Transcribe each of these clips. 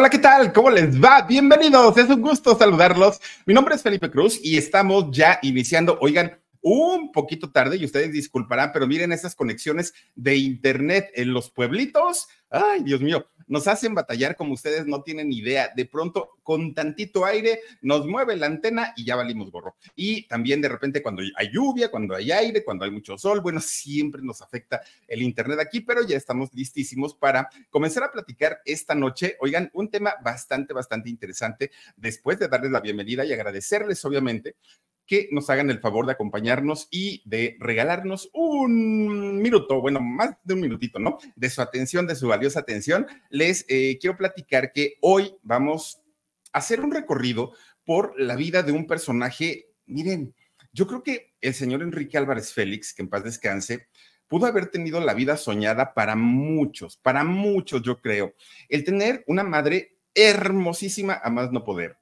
Hola, ¿qué tal? ¿Cómo les va? Bienvenidos, es un gusto saludarlos. Mi nombre es Felipe Cruz y estamos ya iniciando, oigan, un poquito tarde y ustedes disculparán, pero miren esas conexiones de internet en los pueblitos. Ay, Dios mío, nos hacen batallar como ustedes no tienen idea. De pronto, con tantito aire, nos mueve la antena y ya valimos gorro. Y también de repente cuando hay lluvia, cuando hay aire, cuando hay mucho sol, bueno, siempre nos afecta el Internet aquí, pero ya estamos listísimos para comenzar a platicar esta noche. Oigan, un tema bastante, bastante interesante. Después de darles la bienvenida y agradecerles, obviamente, que nos hagan el favor de acompañarnos y de regalarnos un minuto, bueno, más de un minutito, ¿no? De su atención, de su valiosa atención. Les eh, quiero platicar que hoy vamos a hacer un recorrido por la vida de un personaje, miren, yo creo que el señor Enrique Álvarez Félix, que en paz descanse, pudo haber tenido la vida soñada para muchos, para muchos, yo creo. El tener una madre hermosísima a más no poder,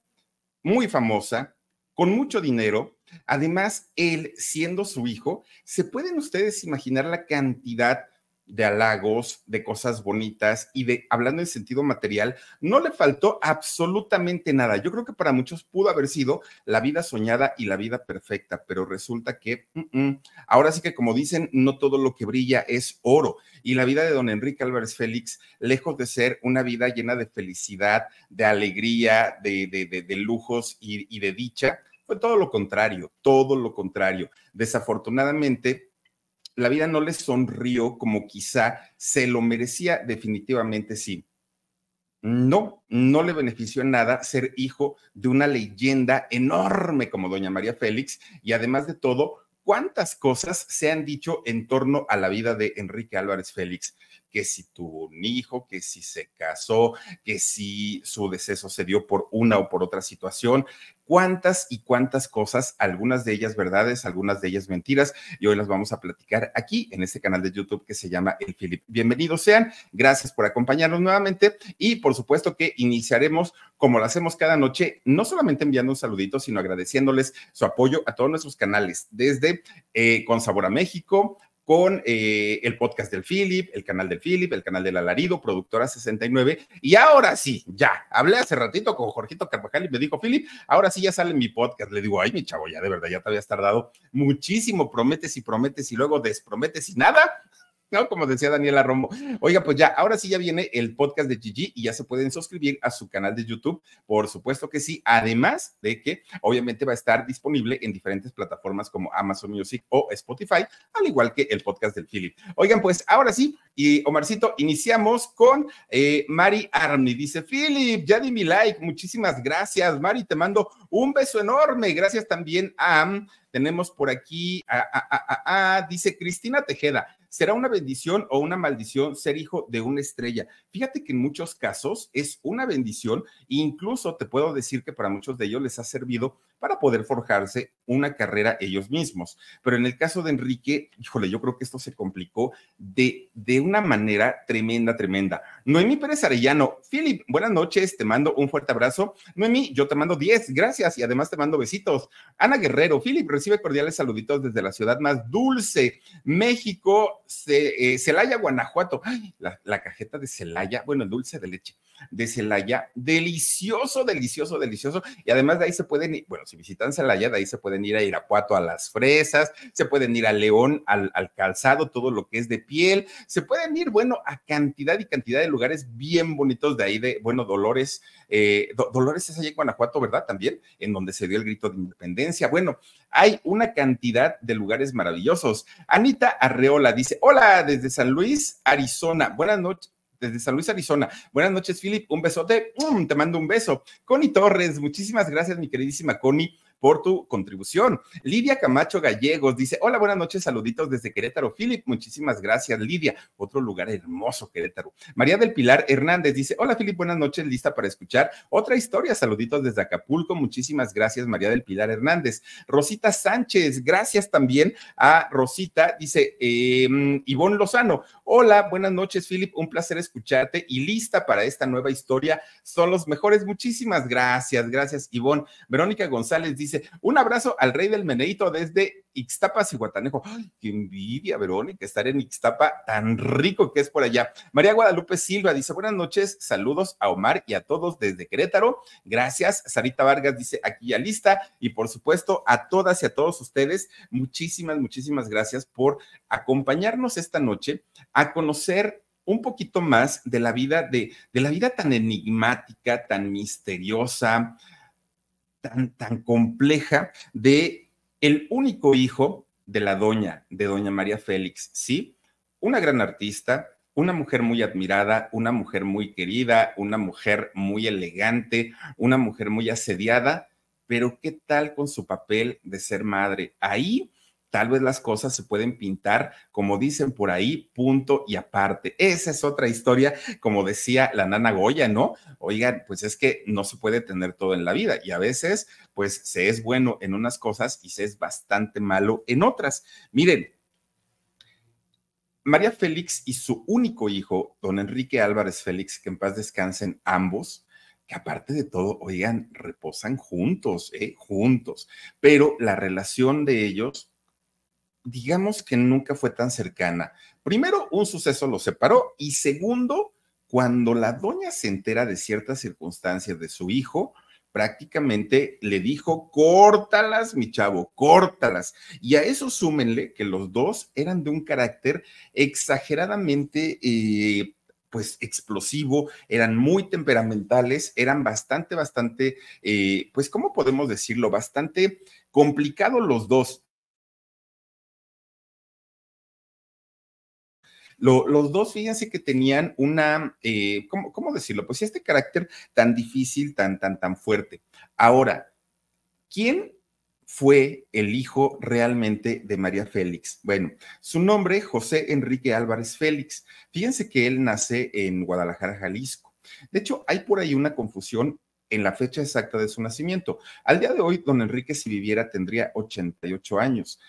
muy famosa, con mucho dinero, Además, él, siendo su hijo, ¿se pueden ustedes imaginar la cantidad de halagos, de cosas bonitas y de, hablando en sentido material, no le faltó absolutamente nada. Yo creo que para muchos pudo haber sido la vida soñada y la vida perfecta, pero resulta que ahora sí que como dicen, no todo lo que brilla es oro. Y la vida de don Enrique Álvarez Félix, lejos de ser una vida llena de felicidad, de alegría, de, lujos y de dicha, fue todo lo contrario, todo lo contrario. Desafortunadamente, la vida no le sonrió como quizá se lo merecía definitivamente sí. No, no le benefició nada ser hijo de una leyenda enorme como doña María Félix y además de todo, cuántas cosas se han dicho en torno a la vida de Enrique Álvarez Félix que si tuvo un hijo, que si se casó, que si su deceso se dio por una o por otra situación. Cuántas y cuántas cosas, algunas de ellas verdades, algunas de ellas mentiras, y hoy las vamos a platicar aquí en este canal de YouTube que se llama El Philip. Bienvenidos sean, gracias por acompañarnos nuevamente y por supuesto que iniciaremos como lo hacemos cada noche, no solamente enviando un saludito, sino agradeciéndoles su apoyo a todos nuestros canales, desde eh, Con Sabor a México, con eh, el podcast del Philip, el canal del Philip, el canal del Alarido, Productora 69. Y ahora sí, ya, hablé hace ratito con Jorgito Carvajal y me dijo, Philip, ahora sí ya sale mi podcast. Le digo, ay, mi chavo, ya de verdad, ya te habías tardado muchísimo, prometes y prometes y luego desprometes y nada. ¿no? Como decía Daniela Romo. Oiga, pues ya, ahora sí ya viene el podcast de Gigi y ya se pueden suscribir a su canal de YouTube, por supuesto que sí, además de que obviamente va a estar disponible en diferentes plataformas como Amazon Music o Spotify, al igual que el podcast del Philip. Oigan, pues ahora sí, y Omarcito, iniciamos con eh, Mari Arni, Dice, Philip, ya di mi like, muchísimas gracias. Mari, te mando un beso enorme. Gracias también a... Tenemos por aquí, a dice Cristina Tejeda, ¿Será una bendición o una maldición ser hijo de una estrella? Fíjate que en muchos casos es una bendición, incluso te puedo decir que para muchos de ellos les ha servido para poder forjarse una carrera ellos mismos. Pero en el caso de Enrique, híjole, yo creo que esto se complicó de, de una manera tremenda, tremenda. Noemí Pérez Arellano, Philip, buenas noches, te mando un fuerte abrazo. Noemí, yo te mando 10, gracias y además te mando besitos. Ana Guerrero, Philip, recibe cordiales saluditos desde la ciudad más dulce, México, eh, Celaya, Guanajuato. Ay, la, la cajeta de Celaya, bueno, el dulce de leche de Celaya. Delicioso, delicioso, delicioso. Y además de ahí se pueden ir, bueno, si visitan Celaya, de ahí se pueden ir a Irapuato a las fresas, se pueden ir a León al, calzado, todo lo que es de piel, se pueden ir, bueno, a cantidad y cantidad de lugares bien bonitos de ahí, de, bueno, Dolores, eh, Dolores es allá en Guanajuato, ¿verdad? También, en donde se dio el grito de independencia. Bueno, hay una cantidad de lugares maravillosos. Anita Arreola dice, hola desde San Luis, Arizona. Buenas noches desde San Luis, Arizona. Buenas noches, Philip. Un besote. te mando un beso. Connie Torres, muchísimas gracias, mi queridísima Connie por tu contribución. Lidia Camacho Gallegos dice, hola, buenas noches, saluditos desde Querétaro. Philip, muchísimas gracias, Lidia. Otro lugar hermoso, Querétaro. María del Pilar Hernández dice, hola, Philip, buenas noches, lista para escuchar otra historia. Saluditos desde Acapulco. Muchísimas gracias, María del Pilar Hernández. Rosita Sánchez, gracias también a Rosita. Dice, eh, Ivonne Lozano, hola, buenas noches, Philip, un placer escucharte y lista para esta nueva historia. Son los mejores. Muchísimas gracias, gracias, Ivonne. Verónica González dice, dice, un abrazo al rey del meneito desde y Guatanejo. ¡Ay, qué envidia, Verónica, estar en Ixtapa, tan rico que es por allá. María Guadalupe Silva dice, buenas noches, saludos a Omar y a todos desde Querétaro. Gracias. Sarita Vargas dice, aquí ya lista. Y por supuesto, a todas y a todos ustedes, muchísimas, muchísimas gracias por acompañarnos esta noche a conocer un poquito más de la vida de, de la vida tan enigmática, tan misteriosa, tan, tan compleja de el único hijo de la doña, de doña María Félix, ¿sí? Una gran artista, una mujer muy admirada, una mujer muy querida, una mujer muy elegante, una mujer muy asediada, pero ¿qué tal con su papel de ser madre? Ahí tal vez las cosas se pueden pintar, como dicen por ahí, punto y aparte. Esa es otra historia, como decía la nana Goya, ¿no? Oigan, pues es que no se puede tener todo en la vida y a veces, pues se es bueno en unas cosas y se es bastante malo en otras. Miren. María Félix y su único hijo, don Enrique Álvarez Félix, que en paz descansen ambos, que aparte de todo, oigan, reposan juntos, ¿eh? juntos, pero la relación de ellos digamos que nunca fue tan cercana. Primero, un suceso lo separó y segundo, cuando la doña se entera de ciertas circunstancias de su hijo, prácticamente le dijo, córtalas, mi chavo, córtalas. Y a eso súmenle que los dos eran de un carácter exageradamente... Eh, pues explosivo, eran muy temperamentales, eran bastante, bastante, eh, pues, ¿cómo podemos decirlo? Bastante complicados los dos. los dos, fíjense que tenían una, eh, ¿cómo, decirlo? Pues este carácter tan difícil, tan, tan, tan fuerte. Ahora, ¿quién fue el hijo realmente de María Félix. Bueno, su nombre, José Enrique Álvarez Félix. Fíjense que él nace en Guadalajara, Jalisco. De hecho, hay por ahí una confusión en la fecha exacta de su nacimiento. Al día de hoy, don Enrique, si viviera, tendría 88 años.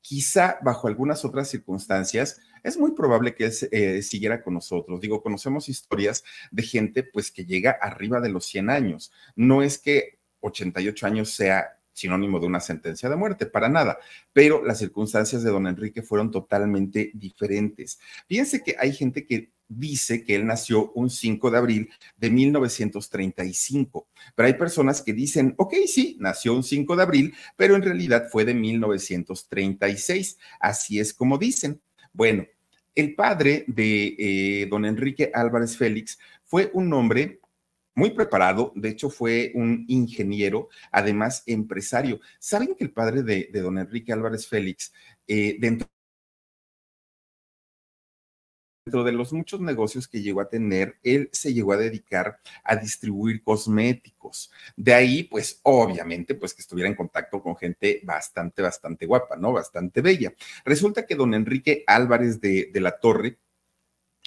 Quizá bajo algunas otras circunstancias, es muy probable que eh, siguiera con nosotros. Digo, conocemos historias de gente pues que llega arriba de los 100 años. No es que 88 años sea sinónimo de una sentencia de muerte, para nada. Pero las circunstancias de don Enrique fueron totalmente diferentes. Fíjense que hay gente que dice que él nació un 5 de abril de 1935, pero hay personas que dicen, ok, sí, nació un 5 de abril, pero en realidad fue de 1936, así es como dicen. Bueno, el padre de eh, don Enrique Álvarez Félix fue un hombre muy preparado, de hecho fue un ingeniero, además empresario. ¿Saben que el padre de, don Enrique Álvarez Félix, eh, dentro Dentro de los muchos negocios que llegó a tener, él se llegó a dedicar a distribuir cosméticos. De ahí, pues obviamente, pues que estuviera en contacto con gente bastante, bastante guapa, ¿no? Bastante bella. Resulta que don Enrique Álvarez de, la Torre,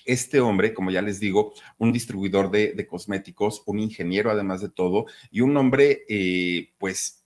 este hombre, como ya les digo, un distribuidor de, cosméticos, un ingeniero además de todo, y un hombre, eh, pues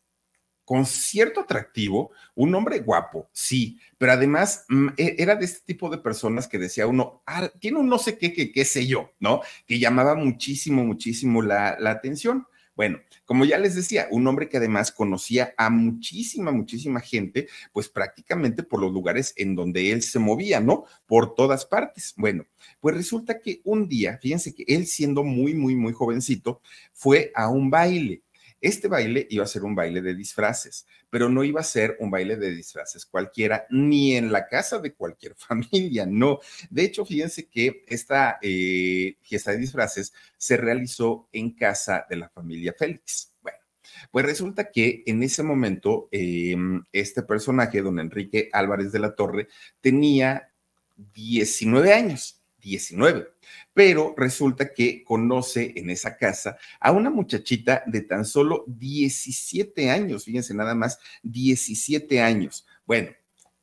con cierto atractivo, un hombre guapo, sí, pero además mm, e, era de este tipo de personas que decía uno, ah, tiene un no sé qué, qué, qué sé yo, ¿no? Que llamaba muchísimo, muchísimo la, la atención. Bueno, como ya les decía, un hombre que además conocía a muchísima, muchísima gente, pues prácticamente por los lugares en donde él se movía, ¿no? Por todas partes. Bueno, pues resulta que un día, fíjense que él siendo muy, muy, muy jovencito, fue a un baile este baile iba a ser un baile de disfraces, pero no iba a ser un baile de disfraces cualquiera, ni en la casa de cualquier familia, no. De hecho, fíjense que esta eh, fiesta de disfraces se realizó en casa de la familia Félix. Bueno, pues resulta que en ese momento eh, este personaje, don Enrique Álvarez de la Torre, tenía 19 años 19. Pero resulta que conoce en esa casa a una muchachita de tan solo 17 años, fíjense nada más, 17 años. Bueno,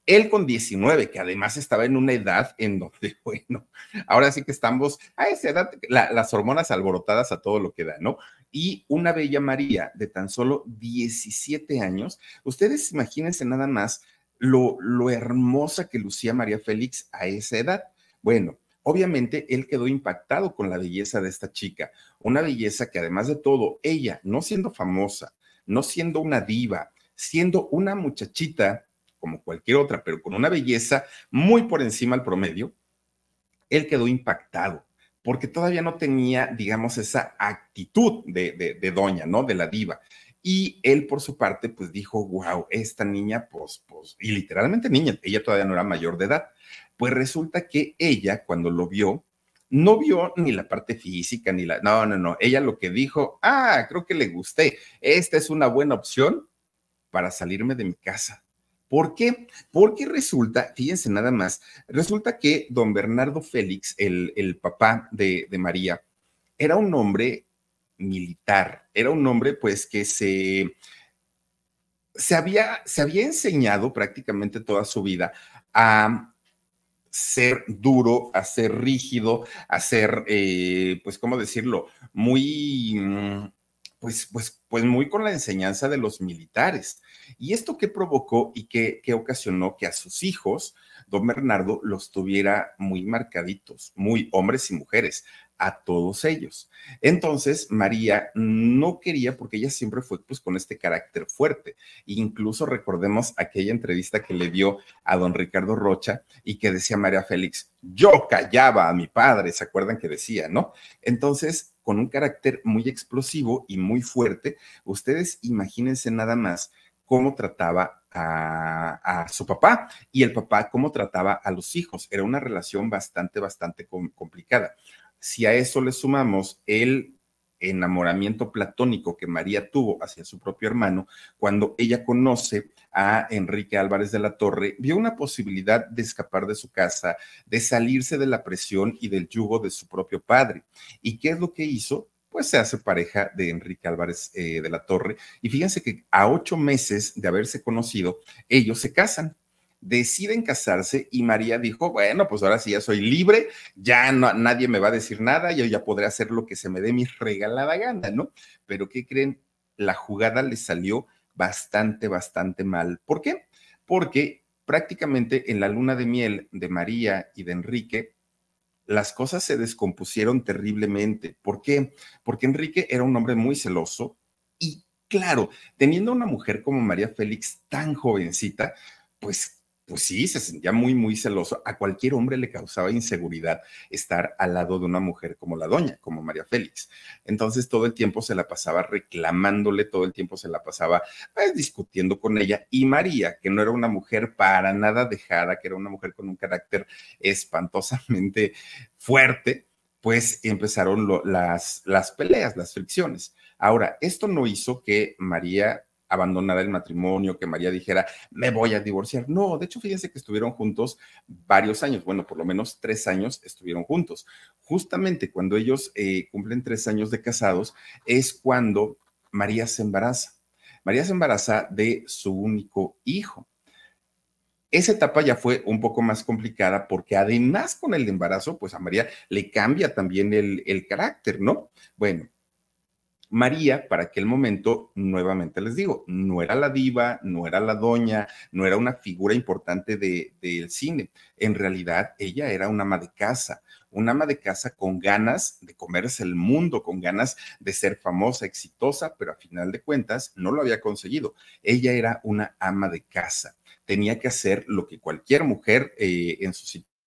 él con 19, que además estaba en una edad en donde, bueno, ahora sí que estamos a esa edad, las hormonas alborotadas a todo lo que da, ¿no? Y una bella María de tan solo 17 años, ustedes imagínense nada más lo, lo hermosa que lucía María Félix a esa edad. Bueno, Obviamente, él quedó impactado con la belleza de esta chica, una belleza que además de todo, ella, no siendo famosa, no siendo una diva, siendo una muchachita como cualquier otra, pero con una belleza muy por encima del promedio, él quedó impactado porque todavía no tenía, digamos, esa actitud de, doña, ¿no? De la diva. Y él por su parte, pues dijo, wow, esta niña, pues, pues, y literalmente niña, ella todavía no era mayor de edad, pues resulta que ella, cuando lo vio, no vio ni la parte física, ni la... No, no, no. Ella lo que dijo, ah, creo que le gusté. Esta es una buena opción para salirme de mi casa. ¿Por qué? Porque resulta, fíjense nada más, resulta que don Bernardo Félix, el, papá de, María, era un hombre militar, era un hombre pues que se, se, había, se había enseñado prácticamente toda su vida a ser duro, a ser rígido, a ser, eh, pues, ¿cómo decirlo? Muy, mm, pues, pues, pues muy con la enseñanza de los militares. Y esto que provocó y que, que ocasionó que a sus hijos, don Bernardo los tuviera muy marcaditos, muy hombres y mujeres a todos ellos. Entonces, María no quería, porque ella siempre fue pues con este carácter fuerte. Incluso recordemos aquella entrevista que le dio a don Ricardo Rocha y que decía María Félix, yo callaba a mi padre, ¿se acuerdan que decía, no? Entonces, con un carácter muy explosivo y muy fuerte, ustedes imagínense nada más cómo trataba a, su papá y el papá cómo trataba a los hijos. Era una relación bastante, bastante complicada. Si a eso le sumamos el enamoramiento platónico que María tuvo hacia su propio hermano, cuando ella conoce a Enrique Álvarez de la Torre, vio una posibilidad de escapar de su casa, de salirse de la presión y del yugo de su propio padre. ¿Y qué es lo que hizo? pues se hace pareja de Enrique Álvarez eh, de la Torre. Y fíjense que a ocho meses de haberse conocido, ellos se casan deciden casarse y María dijo, bueno, pues ahora sí ya soy libre, ya no, nadie me va a decir nada, yo ya podré hacer lo que se me dé mi regalada gana, ¿no? Pero ¿qué creen? La jugada le salió bastante, bastante mal. ¿Por qué? Porque prácticamente en la luna de miel de María y de Enrique, las cosas se descompusieron terriblemente. ¿Por qué? Porque Enrique era un hombre muy celoso y, claro, teniendo una mujer como María Félix tan jovencita, pues pues sí, se sentía muy, muy celoso. A cualquier hombre le causaba inseguridad estar al lado de una mujer como la doña, como María Félix. Entonces todo el tiempo se la pasaba reclamándole, todo el tiempo se la pasaba pues, discutiendo con ella. Y María, que no era una mujer para nada dejada, que era una mujer con un carácter espantosamente fuerte, pues empezaron las peleas, las fricciones. Ahora, esto no hizo que María abandonar el matrimonio, que María dijera, me voy a divorciar. No, de hecho, fíjense que estuvieron juntos varios años, bueno, por lo menos tres años estuvieron juntos. Justamente cuando ellos eh, cumplen tres años de casados es cuando María se embaraza. María se embaraza de su único hijo. Esa etapa ya fue un poco más complicada porque además con el embarazo, pues a María le cambia también el, el carácter, ¿no? Bueno, María, para aquel momento, nuevamente les digo, no era la diva, no era la doña, no era una figura importante del de, cine. En realidad, ella era una ama de casa, una ama de casa con ganas de comerse el mundo, con ganas de ser famosa, exitosa, pero a final de cuentas no lo había conseguido. Ella era una ama de casa tenía que hacer lo que cualquier mujer eh, en su situación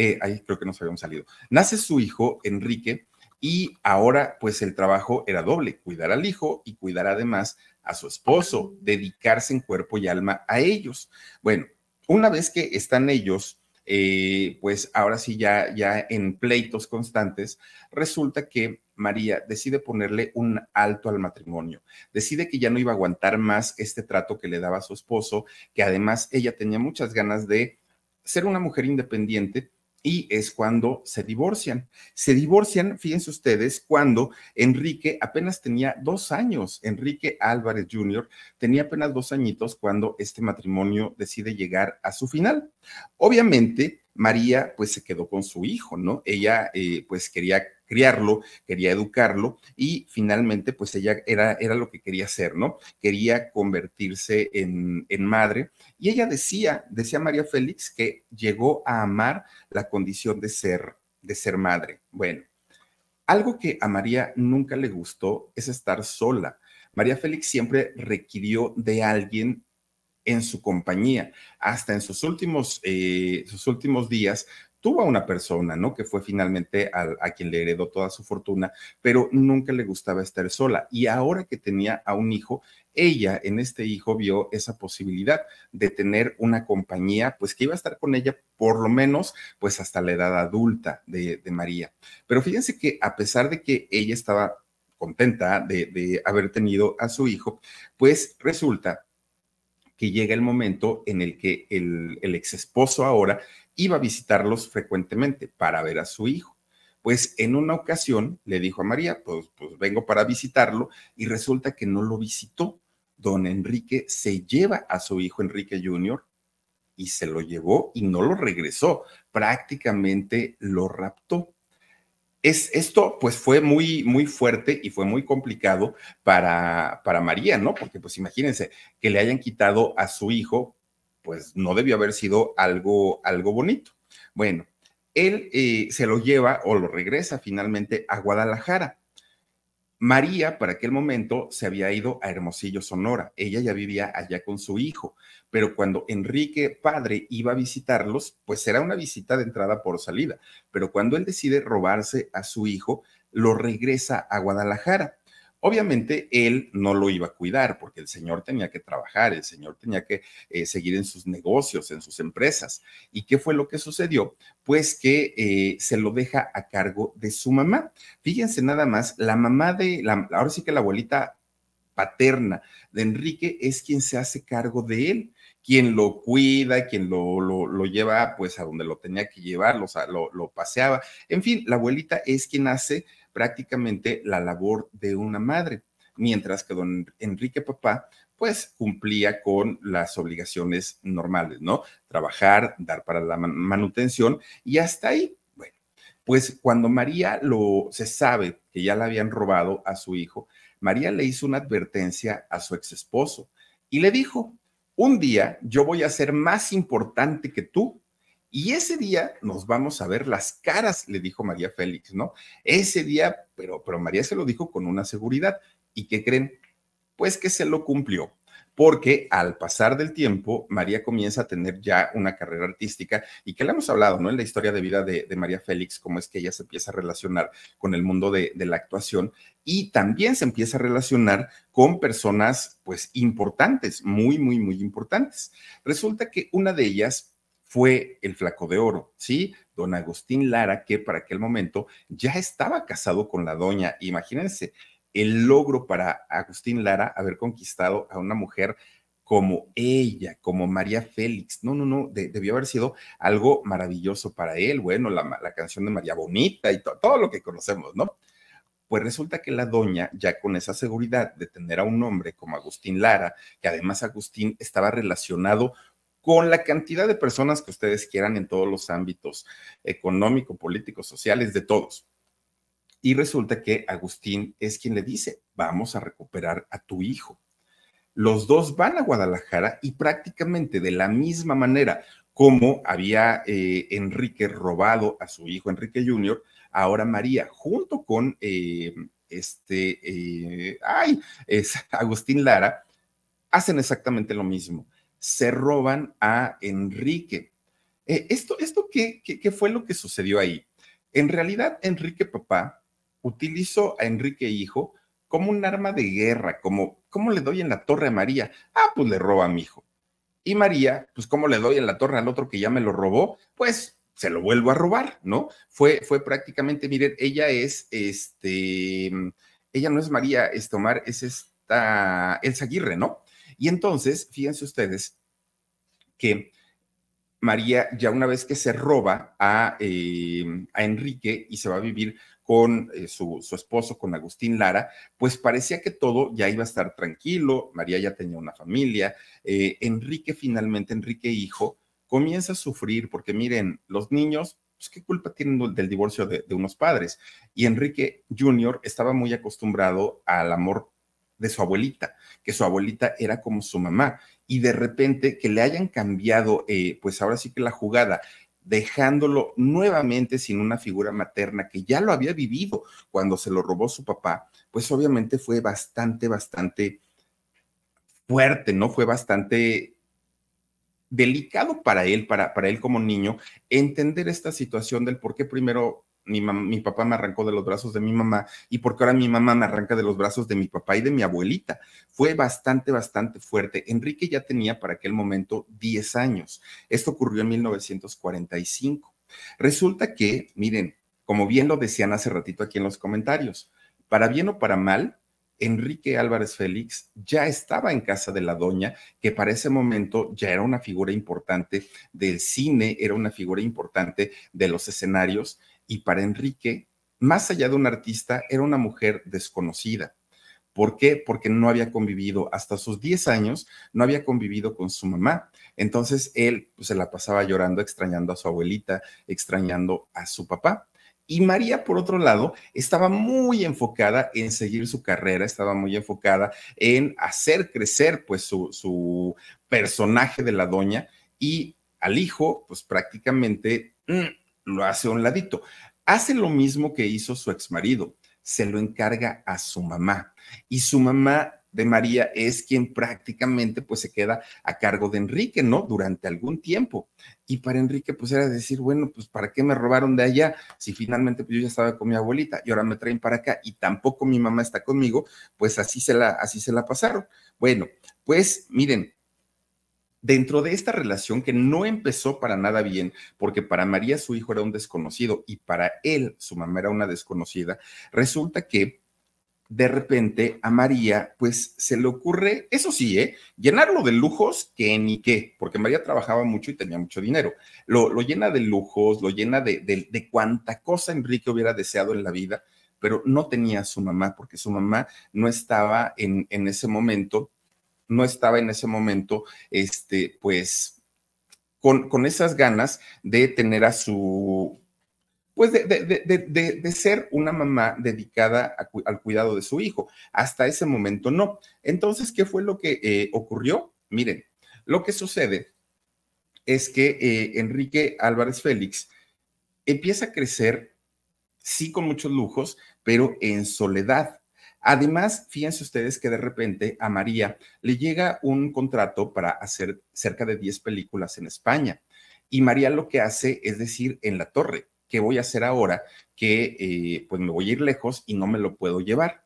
Eh, ahí creo que nos habíamos salido, nace su hijo Enrique y ahora pues el trabajo era doble, cuidar al hijo y cuidar además a su esposo, dedicarse en cuerpo y alma a ellos. Bueno, una vez que están ellos, eh, pues ahora sí ya, ya en pleitos constantes, resulta que María decide ponerle un alto al matrimonio, decide que ya no iba a aguantar más este trato que le daba a su esposo, que además ella tenía muchas ganas de ser una mujer independiente, y es cuando se divorcian. Se divorcian, fíjense ustedes, cuando Enrique apenas tenía dos años. Enrique Álvarez Jr. tenía apenas dos añitos cuando este matrimonio decide llegar a su final. Obviamente, María pues se quedó con su hijo, ¿no? Ella eh, pues quería criarlo, quería educarlo y finalmente pues ella era, era lo que quería hacer, ¿no? Quería convertirse en, madre y ella decía, decía María Félix que llegó a amar la condición de ser, de ser madre. Bueno, algo que a María nunca le gustó es estar sola. María Félix siempre requirió de alguien en su compañía. Hasta en sus últimos, eh, sus últimos días, tuvo a una persona, ¿no? Que fue finalmente a, quien le heredó toda su fortuna, pero nunca le gustaba estar sola. Y ahora que tenía a un hijo, ella en este hijo vio esa posibilidad de tener una compañía, pues que iba a estar con ella por lo menos, pues hasta la edad adulta de, María. Pero fíjense que a pesar de que ella estaba contenta de, haber tenido a su hijo, pues resulta que llega el momento en el que el, el ex esposo ahora iba a visitarlos frecuentemente para ver a su hijo. Pues en una ocasión le dijo a María, pues, pues vengo para visitarlo y resulta que no lo visitó. Don Enrique se lleva a su hijo Enrique Jr. y se lo llevó y no lo regresó, prácticamente lo raptó. Es, esto pues fue muy, muy fuerte y fue muy complicado para, para María, ¿no? Porque pues imagínense que le hayan quitado a su hijo pues no debió haber sido algo, algo bonito. Bueno, él eh, se lo lleva o lo regresa finalmente a Guadalajara. María, para aquel momento, se había ido a Hermosillo, Sonora. Ella ya vivía allá con su hijo, pero cuando Enrique, padre, iba a visitarlos, pues era una visita de entrada por salida. Pero cuando él decide robarse a su hijo, lo regresa a Guadalajara. Obviamente él no lo iba a cuidar porque el señor tenía que trabajar, el señor tenía que eh, seguir en sus negocios, en sus empresas. ¿Y qué fue lo que sucedió? Pues que eh, se lo deja a cargo de su mamá. Fíjense nada más, la mamá de, la, ahora sí que la abuelita paterna de Enrique es quien se hace cargo de él quien lo cuida, quien lo, lo, lleva pues a donde lo tenía que llevar, lo, lo, paseaba. En fin, la abuelita es quien hace prácticamente la labor de una madre, mientras que don Enrique Papá pues cumplía con las obligaciones normales, ¿no? Trabajar, dar para la manutención y hasta ahí. Bueno, pues cuando María lo se sabe que ya la habían robado a su hijo, María le hizo una advertencia a su exesposo y le dijo, "Un día yo voy a ser más importante que tú y ese día nos vamos a ver las caras, le dijo María Félix, ¿no? Ese día, pero, pero María se lo dijo con una seguridad. ¿Y qué creen? Pues que se lo cumplió porque al pasar del tiempo, María comienza a tener ya una carrera artística y que le hemos hablado, ¿no? En la historia de vida de, María Félix, cómo es que ella se empieza a relacionar con el mundo de, la actuación y también se empieza a relacionar con personas, pues, importantes, muy, muy, muy importantes. Resulta que una de ellas fue el flaco de oro, ¿sí? Don Agustín Lara, que para aquel momento ya estaba casado con la doña. Imagínense el logro para Agustín Lara haber conquistado a una mujer como ella, como María Félix. No, no, no, debió haber sido algo maravilloso para él. Bueno, la, canción de María Bonita y todo lo que conocemos, ¿no? Pues resulta que la doña, ya con esa seguridad de tener a un hombre como Agustín Lara, que además Agustín estaba relacionado con la cantidad de personas que ustedes quieran en todos los ámbitos económico, político, sociales, de todos. Y resulta que Agustín es quien le dice, vamos a recuperar a tu hijo. Los dos van a Guadalajara y prácticamente de la misma manera como había eh, Enrique robado a su hijo Enrique Jr., ahora María, junto con eh, este, eh, ay, es Agustín Lara, hacen exactamente lo mismo se roban a Enrique. Eh, ¿Esto, esto qué, qué, fue lo que sucedió ahí? En realidad, Enrique papá utilizó a Enrique hijo como un arma de guerra, como, ¿cómo le doy en la torre a María? Ah, pues le roba a mi hijo. Y María, pues ¿cómo le doy en la torre al otro que ya me lo robó? Pues se lo vuelvo a robar, ¿no? Fue, fue prácticamente, miren, ella es, este, ella no es María es este, Tomar, es esta Elsa Aguirre, ¿no? Y entonces, fíjense ustedes que María ya una vez que se roba a, em, Enrique y se va a vivir con eh, su, esposo, con Agustín Lara, pues parecía que todo ya iba a estar tranquilo, María ya tenía una familia, eh, Enrique finalmente, Enrique hijo, comienza a sufrir porque miren, los niños, pues, ¿qué culpa tienen del divorcio de, de unos padres? Y Enrique Jr. estaba muy acostumbrado al amor de su abuelita, que su abuelita era como su mamá, y de repente que le hayan cambiado, eh, pues ahora sí que la jugada, dejándolo nuevamente sin una figura materna que ya lo había vivido cuando se lo robó su papá, pues obviamente fue bastante, bastante fuerte, ¿no? Fue bastante delicado para él, para, para él como niño, entender esta situación del por qué primero mi, papá me arrancó de los brazos de mi mamá y porque ahora mi mamá me arranca de los brazos de mi papá y de mi abuelita. Fue bastante, bastante fuerte. Enrique ya tenía para aquel momento 10 años. Esto ocurrió en 1945. Resulta que, miren, como bien lo decían hace ratito aquí en los comentarios, para bien o para mal, Enrique Álvarez Félix ya estaba en casa de la doña, que para ese momento ya era una figura importante del cine, era una figura importante de los escenarios y para Enrique, más allá de un artista, era una mujer desconocida. ¿Por qué? Porque no había convivido hasta sus 10 años, no había convivido con su mamá. Entonces él pues, se la pasaba llorando, extrañando a su abuelita, extrañando a su papá. Y María, por otro lado, estaba muy enfocada en seguir su carrera, estaba muy enfocada en hacer crecer pues su, su personaje de la doña y al hijo, pues prácticamente mm, lo hace a un ladito. Hace lo mismo que hizo su exmarido, se lo encarga a su mamá y su mamá de María es quien prácticamente pues se queda a cargo de Enrique, ¿no? Durante algún tiempo. Y para Enrique pues era decir, bueno, pues ¿para qué me robaron de allá si finalmente pues, yo ya estaba con mi abuelita y ahora me traen para acá y tampoco mi mamá está conmigo? Pues así se la, así se la pasaron. Bueno, pues miren, dentro de esta relación que no empezó para nada bien, porque para María su hijo era un desconocido y para él su mamá era una desconocida, resulta que de repente a María pues se le ocurre, eso sí, ¿eh? llenarlo de lujos que ni qué, porque María trabajaba mucho y tenía mucho dinero. Lo, lo llena de lujos, lo llena de, de, cosa Enrique hubiera deseado en la vida, pero no tenía a su mamá, porque su mamá no estaba en, en ese momento no estaba en ese momento, este, pues, con, esas ganas de tener a su, pues, de, ser una mamá dedicada al cuidado de su hijo. Hasta ese momento no. Entonces, ¿qué fue lo que eh, ocurrió? Miren, lo que sucede es que eh, Enrique Álvarez Félix empieza a crecer, sí con muchos lujos, pero en soledad. Además, fíjense ustedes que de repente a María le llega un contrato para hacer cerca de 10 películas en España. Y María lo que hace es decir, en la torre, ¿qué voy a hacer ahora? Que eh, pues me voy a ir lejos y no me lo puedo llevar.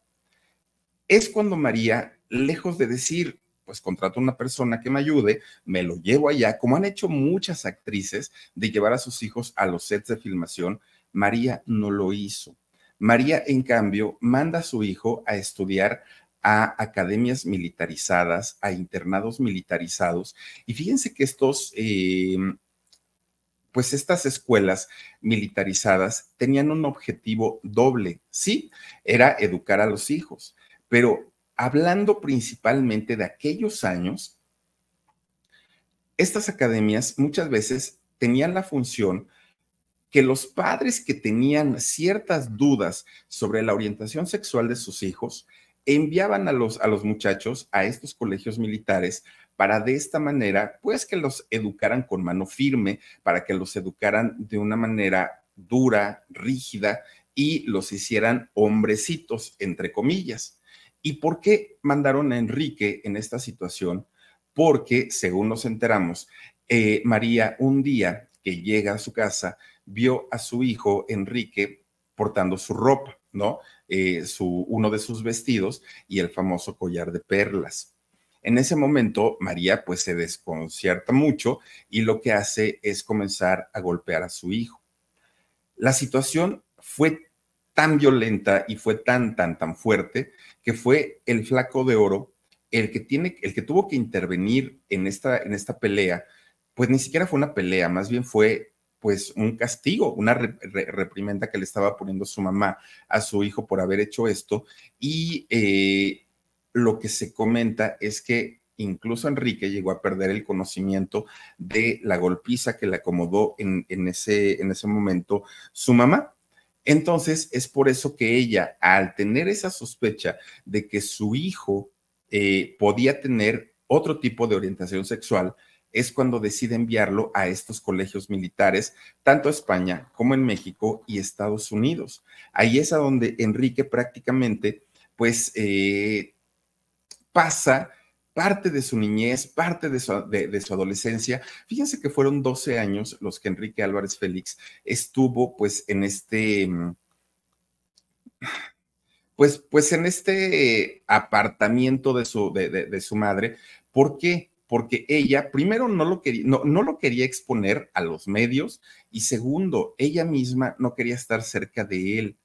Es cuando María, lejos de decir, pues contrato a una persona que me ayude, me lo llevo allá, como han hecho muchas actrices de llevar a sus hijos a los sets de filmación, María no lo hizo María, en cambio, manda a su hijo a estudiar a academias militarizadas, a internados militarizados. Y fíjense que estos, eh, pues estas escuelas militarizadas tenían un objetivo doble, sí, era educar a los hijos, pero hablando principalmente de aquellos años, estas academias muchas veces tenían la función de que los padres que tenían ciertas dudas sobre la orientación sexual de sus hijos enviaban a los, a los muchachos a estos colegios militares para de esta manera, pues que los educaran con mano firme, para que los educaran de una manera dura, rígida y los hicieran hombrecitos, entre comillas. ¿Y por qué mandaron a Enrique en esta situación? Porque, según nos enteramos, eh, María un día que llega a su casa vio a su hijo Enrique portando su ropa, ¿no? Eh, su, uno de sus vestidos y el famoso collar de perlas. En ese momento, María pues se desconcierta mucho y lo que hace es comenzar a golpear a su hijo. La situación fue tan violenta y fue tan, tan, tan fuerte que fue el flaco de oro el que, tiene, el que tuvo que intervenir en esta, en esta pelea, pues ni siquiera fue una pelea, más bien fue pues un castigo, una reprimenda que le estaba poniendo su mamá a su hijo por haber hecho esto. Y eh, lo que se comenta es que incluso Enrique llegó a perder el conocimiento de la golpiza que le acomodó en, ese, en ese momento su mamá. Entonces es por eso que ella, al tener esa sospecha de que su hijo eh, podía tener otro tipo de orientación sexual, es cuando decide enviarlo a estos colegios militares, tanto a España como en México y Estados Unidos. Ahí es a donde Enrique prácticamente, pues, eh, pasa parte de su niñez, parte de su, de, su, adolescencia. Fíjense que fueron 12 años los que Enrique Álvarez Félix estuvo, pues, en este... Mm, pues, pues en este eh, apartamiento de su, de, de su madre, ¿por qué? porque ella, primero, no lo, quería, no, no lo quería exponer a los medios y segundo, ella misma no quería estar cerca de él.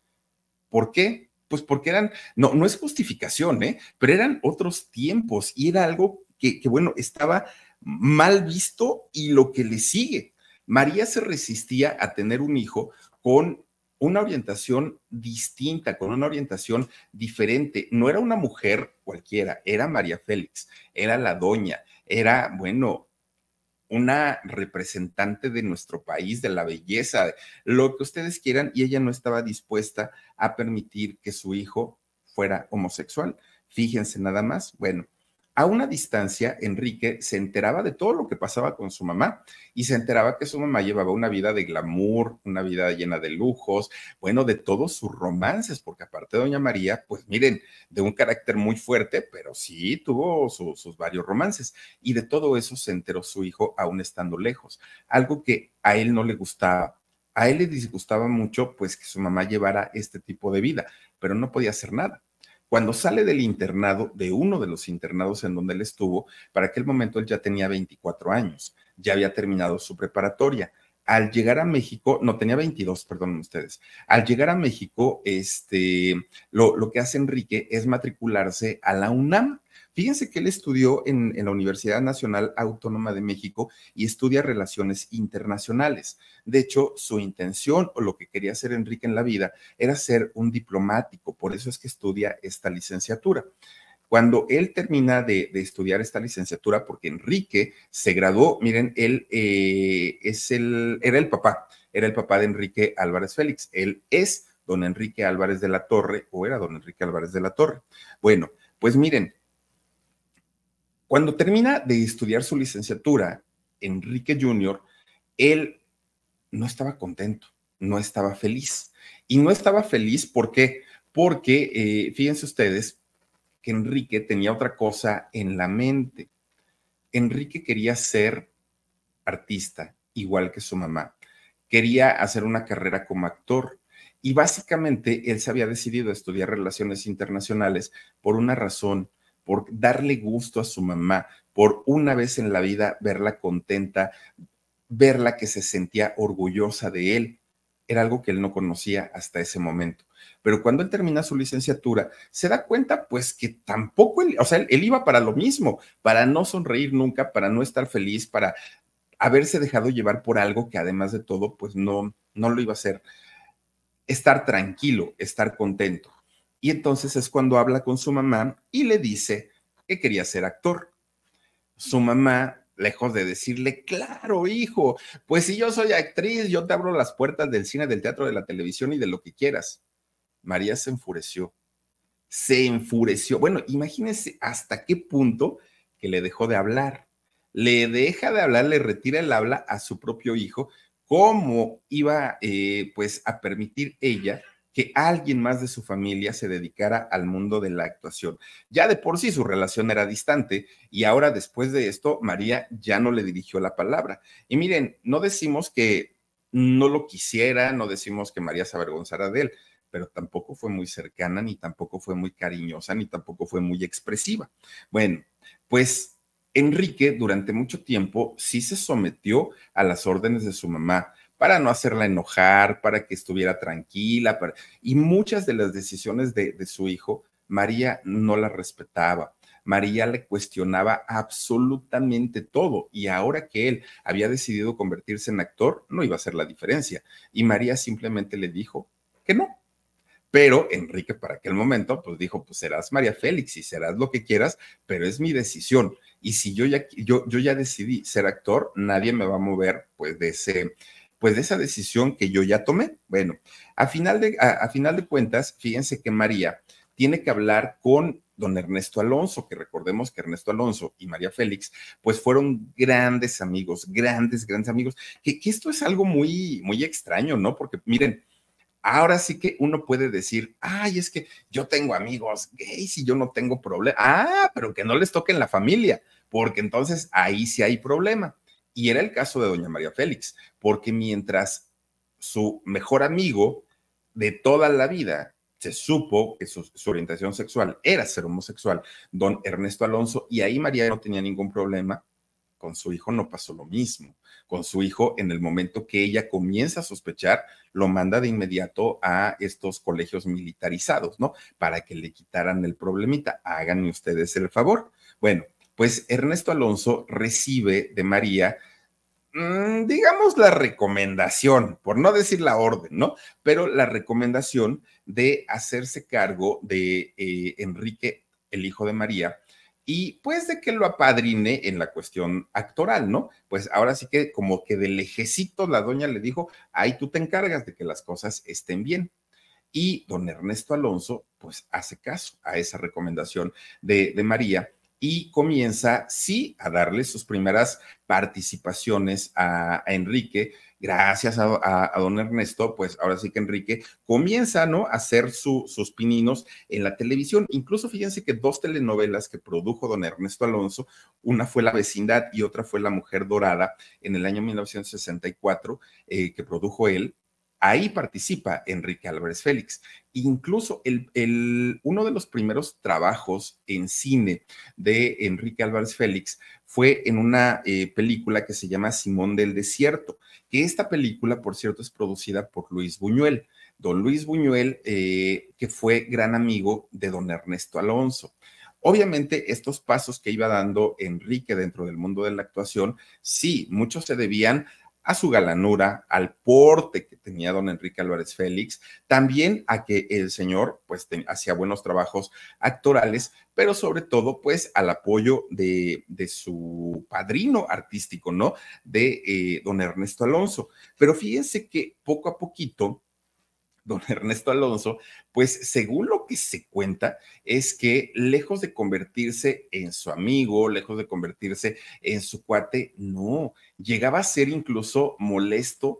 ¿Por qué? Pues porque eran, no, no es justificación, ¿eh? pero eran otros tiempos y era algo que, que, bueno, estaba mal visto y lo que le sigue. María se resistía a tener un hijo con una orientación distinta, con una orientación diferente. No era una mujer cualquiera, era María Félix, era la doña, era, bueno, una representante de nuestro país, de la belleza, lo que ustedes quieran, y ella no estaba dispuesta a permitir que su hijo fuera homosexual. Fíjense nada más, bueno, a una distancia, Enrique se enteraba de todo lo que pasaba con su mamá y se enteraba que su mamá llevaba una vida de glamour, una vida llena de lujos, bueno, de todos sus romances, porque aparte de Doña María, pues miren, de un carácter muy fuerte, pero sí tuvo sus varios romances. Y de todo eso se enteró su hijo aún estando lejos, algo que a él no le gustaba. A él le disgustaba mucho, pues, que su mamá llevara este tipo de vida, pero no podía hacer nada cuando sale del internado, de uno de los internados en donde él estuvo, para aquel momento él ya tenía 24 años, ya había terminado su preparatoria. Al llegar a México, no tenía 22, perdónenme ustedes. Al llegar a México, este, lo que hace Enrique es matricularse a la UNAM, Fíjense que él estudió en, la Universidad Nacional Autónoma de México y estudia relaciones internacionales. De hecho, su intención o lo que quería hacer Enrique en la vida era ser un diplomático, por eso es que estudia esta licenciatura. Cuando él termina de, estudiar esta licenciatura, porque Enrique se graduó, miren, él eh, es el, era el papá, era el papá de Enrique Álvarez Félix. Él es don Enrique Álvarez de la Torre, o era don Enrique Álvarez de la Torre. Bueno, pues miren, cuando termina de estudiar su licenciatura, Enrique Jr., él no estaba contento, no estaba feliz. Y no estaba feliz ¿por qué? porque, eh, fíjense ustedes, que Enrique tenía otra cosa en la mente. Enrique quería ser artista, igual que su mamá. Quería hacer una carrera como actor. Y básicamente él se había decidido a estudiar relaciones internacionales por una razón por darle gusto a su mamá, por una vez en la vida verla contenta, verla que se sentía orgullosa de él. Era algo que él no conocía hasta ese momento. Pero cuando él termina su licenciatura, se da cuenta pues que tampoco él, o sea, él, iba para lo mismo, para no sonreír nunca, para no estar feliz, para haberse dejado llevar por algo que además de todo pues no no lo iba a hacer. Estar tranquilo, estar contento. Y entonces es cuando habla con su mamá y le dice que quería ser actor. Su mamá, lejos de decirle, claro, hijo, pues si yo soy actriz, yo te abro las puertas del cine, del teatro, de la televisión y de lo que quieras. María se enfureció. Se enfureció. Bueno, imagínense hasta qué punto que le dejó de hablar. Le deja de hablar, le retira el habla a su propio hijo. ¿Cómo iba, eh, pues, a permitir ella que alguien más de su familia se dedicara al mundo de la actuación. Ya de por sí su relación era distante y ahora después de esto María ya no le dirigió la palabra. Y miren, no decimos que no lo quisiera, no decimos que María se avergonzara de él, pero tampoco fue muy cercana, ni tampoco fue muy cariñosa, ni tampoco fue muy expresiva. Bueno, pues Enrique durante mucho tiempo sí se sometió a las órdenes de su mamá para no hacerla enojar, para que estuviera tranquila. Y muchas de las decisiones de, su hijo, María no la respetaba. María le cuestionaba absolutamente todo y ahora que él había decidido convertirse en actor, no iba a ser la diferencia. Y María simplemente le dijo que no. Pero Enrique para aquel momento, pues dijo, pues serás María Félix y serás lo que quieras, pero es mi decisión. Y si yo ya, yo, yo ya decidí ser actor, nadie me va a mover pues de ese, pues de esa decisión que yo ya tomé. Bueno, a final de, a, final de cuentas, fíjense que María tiene que hablar con don Ernesto Alonso, que recordemos que Ernesto Alonso y María Félix, pues fueron grandes amigos, grandes, grandes amigos, que, esto es algo muy, muy extraño, ¿no? Porque miren, ahora sí que uno puede decir, ay, es que yo tengo amigos gays y yo no tengo problema. Ah, pero que no les toquen la familia, porque entonces ahí sí hay problema. Y era el caso de doña María Félix, porque mientras su mejor amigo de toda la vida se supo que su, orientación sexual era ser homosexual, don Ernesto Alonso, y ahí María no tenía ningún problema, con su hijo no pasó lo mismo. Con su hijo, en el momento que ella comienza a sospechar, lo manda de inmediato a estos colegios militarizados, ¿no? Para que le quitaran el problemita. Háganme ustedes el favor. Bueno, pues Ernesto Alonso recibe de María, mm, digamos, la recomendación, por no decir la orden, ¿no? Pero la recomendación de hacerse cargo de eh, Enrique, el hijo de María, y pues de que lo apadrine en la cuestión actoral, ¿no? Pues ahora sí que como que del lejecito la doña le dijo, ahí tú te encargas de que las cosas estén bien. Y don Ernesto Alonso pues hace caso a esa recomendación de, de María y comienza, sí, a darle sus primeras participaciones a, Enrique. Gracias a, don Ernesto, pues ahora sí que Enrique comienza, ¿no? A hacer sus pininos en la televisión. Incluso fíjense que dos telenovelas que produjo don Ernesto Alonso, una fue La vecindad y otra fue La Mujer Dorada en el año 1964, eh, que produjo él, Ahí participa Enrique Álvarez Félix. Incluso uno de los primeros trabajos en cine de Enrique Álvarez Félix fue en una eh, película que se llama Simón del Desierto, que esta película, por cierto, es producida por Luis Buñuel. Don Luis Buñuel, eh, que fue gran amigo de don Ernesto Alonso. Obviamente, estos pasos que iba dando Enrique dentro del mundo de la actuación, sí, muchos se debían a su galanura, al porte que tenía don Enrique Álvarez Félix, también a que el señor pues hacía buenos trabajos actorales, pero sobre todo pues al apoyo de, su padrino artístico, ¿no? De eh, don Ernesto Alonso. Pero fíjense que poco a poquito don Ernesto Alonso, pues según lo que se cuenta es que lejos de convertirse en su amigo, lejos de convertirse en su cuate, no, llegaba a ser incluso molesto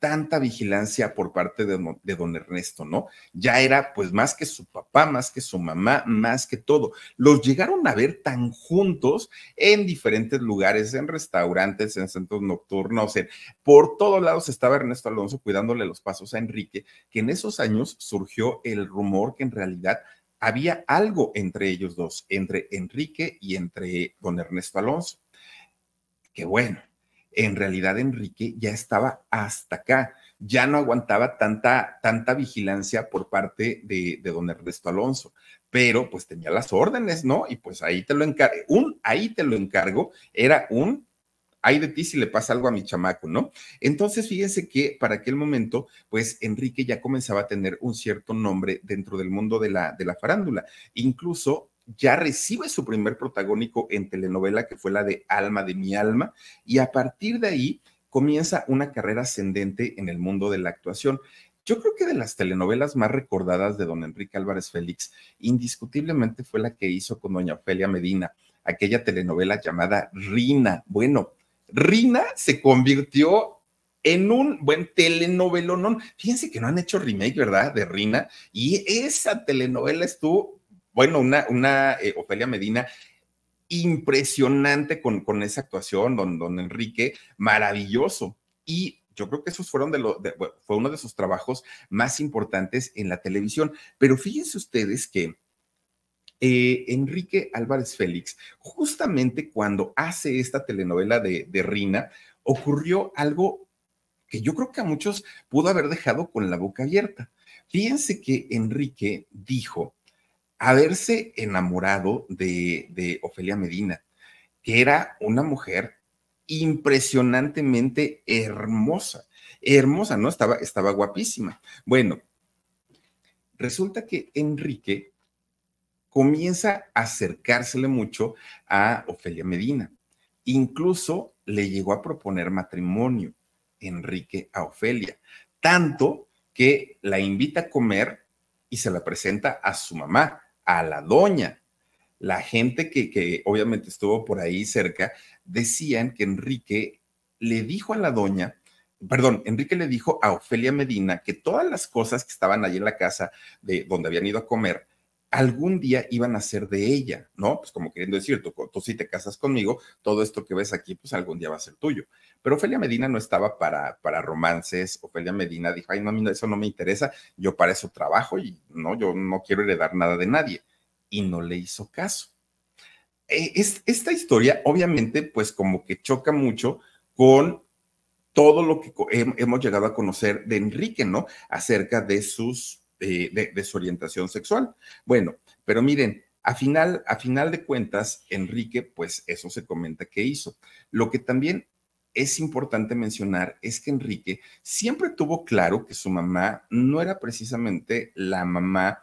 tanta vigilancia por parte de, don Ernesto, ¿no? Ya era pues más que su papá, más que su mamá, más que todo. Los llegaron a ver tan juntos en diferentes lugares, en restaurantes, en centros nocturnos, por todos lados estaba Ernesto Alonso cuidándole los pasos a Enrique, que en esos años surgió el rumor que en realidad había algo entre ellos dos, entre Enrique y entre don Ernesto Alonso. Qué bueno en realidad Enrique ya estaba hasta acá, ya no aguantaba tanta, tanta vigilancia por parte de, don Ernesto Alonso, pero pues tenía las órdenes, ¿no? Y pues ahí te lo encargo, un ahí te lo encargo, era un ay de ti si le pasa algo a mi chamaco, ¿no? Entonces, fíjese que para aquel momento, pues Enrique ya comenzaba a tener un cierto nombre dentro del mundo de la, de la farándula. Incluso ya recibe su primer protagónico en telenovela, que fue la de Alma de mi alma, y a partir de ahí comienza una carrera ascendente en el mundo de la actuación. Yo creo que de las telenovelas más recordadas de don Enrique Álvarez Félix, indiscutiblemente fue la que hizo con doña Ofelia Medina, aquella telenovela llamada Rina. Bueno, Rina se convirtió en un buen no Fíjense que no han hecho remake, ¿verdad? De Rina. Y esa telenovela estuvo bueno, una, una eh, Ofelia Medina impresionante con, con esa actuación, don, don Enrique, maravilloso. Y yo creo que esos fueron de fue uno de sus trabajos más importantes en la televisión. Pero fíjense ustedes que eh, Enrique Álvarez Félix, justamente cuando hace esta telenovela de, de Rina, ocurrió algo que yo creo que a muchos pudo haber dejado con la boca abierta. Fíjense que Enrique dijo haberse enamorado de, Ofelia Medina, que era una mujer impresionantemente hermosa, hermosa, ¿no? Estaba, estaba guapísima. Bueno, resulta que Enrique comienza a acercársele mucho a Ofelia Medina. Incluso le llegó a proponer matrimonio Enrique a Ofelia, tanto que la invita a comer y se la presenta a su mamá, a la doña. La gente que, obviamente estuvo por ahí cerca decían que Enrique le dijo a la doña perdón, Enrique le dijo a Ofelia Medina que todas las cosas que estaban allí en la casa de donde habían ido a comer algún día iban a ser de ella, ¿no? Pues como queriendo decir, tú, si te casas conmigo, todo esto que ves aquí, pues algún día va a ser tuyo. Pero Ofelia Medina no estaba para, para romances, Ofelia Medina dijo, ay, no, eso no me interesa, yo para eso trabajo y no, yo no quiero heredar nada de nadie. Y no le hizo caso. E, es, esta historia, obviamente, pues como que choca mucho con todo lo que hemos llegado a conocer de Enrique, ¿no? Acerca de sus de, su orientación sexual. Bueno, pero miren, a final, a final de cuentas, Enrique, pues eso se comenta que hizo. Lo que también es importante mencionar es que Enrique siempre tuvo claro que su mamá no era precisamente la mamá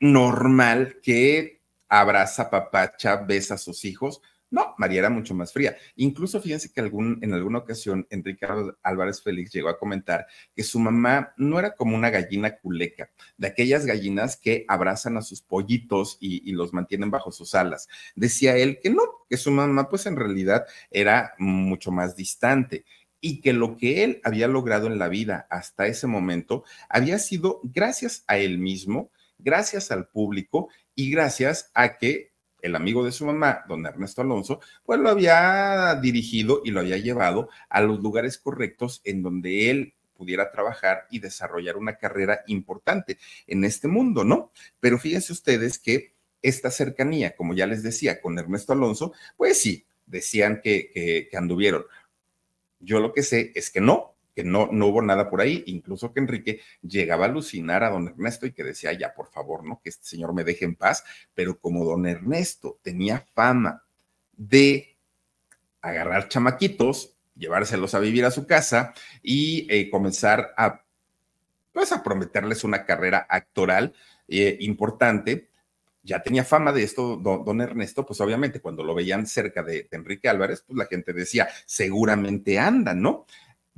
normal que abraza, papacha, besa a sus hijos, no, María era mucho más fría. Incluso fíjense que en alguna ocasión Enrique Álvarez Félix llegó a comentar que su mamá no era como una gallina culeca, de aquellas gallinas que abrazan a sus pollitos y, y los mantienen bajo sus alas. Decía él que no, que su mamá pues en realidad era mucho más distante y que lo que él había logrado en la vida hasta ese momento había sido gracias a él mismo, gracias al público y gracias a que el amigo de su mamá, don Ernesto Alonso, pues lo había dirigido y lo había llevado a los lugares correctos en donde él pudiera trabajar y desarrollar una carrera importante en este mundo, ¿no? Pero fíjense ustedes que esta cercanía, como ya les decía, con Ernesto Alonso, pues sí, decían que, que, que anduvieron. Yo lo que sé es que no, que no, no hubo nada por ahí, incluso que Enrique llegaba a alucinar a don Ernesto y que decía, ya, por favor, ¿no? Que este señor me deje en paz, pero como don Ernesto tenía fama de agarrar chamaquitos, llevárselos a vivir a su casa y eh, comenzar a, pues, a prometerles una carrera actoral eh, importante. Ya tenía fama de esto don, Ernesto, pues obviamente cuando lo veían cerca de, de Enrique Álvarez, pues la gente decía, seguramente anda, ¿no?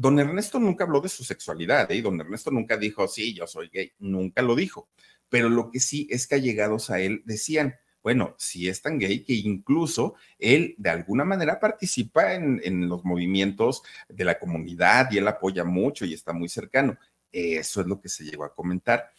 Don Ernesto nunca habló de su sexualidad, ¿eh? Don Ernesto nunca dijo, sí, yo soy gay, nunca lo dijo. Pero lo que sí es que allegados a él decían, bueno, si es tan gay que incluso él de alguna manera participa en, en los movimientos de la comunidad y él apoya mucho y está muy cercano. Eso es lo que se llegó a comentar.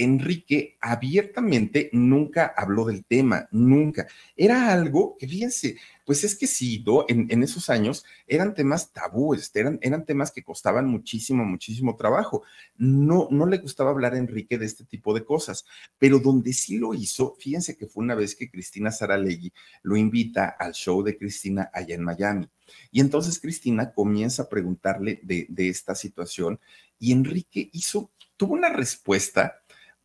Enrique abiertamente nunca habló del tema, nunca. Era algo que, fíjense, pues es que sí, en, esos años eran temas tabúes, eran, eran temas que costaban muchísimo, muchísimo trabajo. No, no le gustaba hablar a Enrique de este tipo de cosas, pero donde sí lo hizo, fíjense que fue una vez que Cristina Saralegui lo invita al show de Cristina allá en Miami. Y entonces Cristina comienza a preguntarle de, de esta situación y Enrique hizo, tuvo una respuesta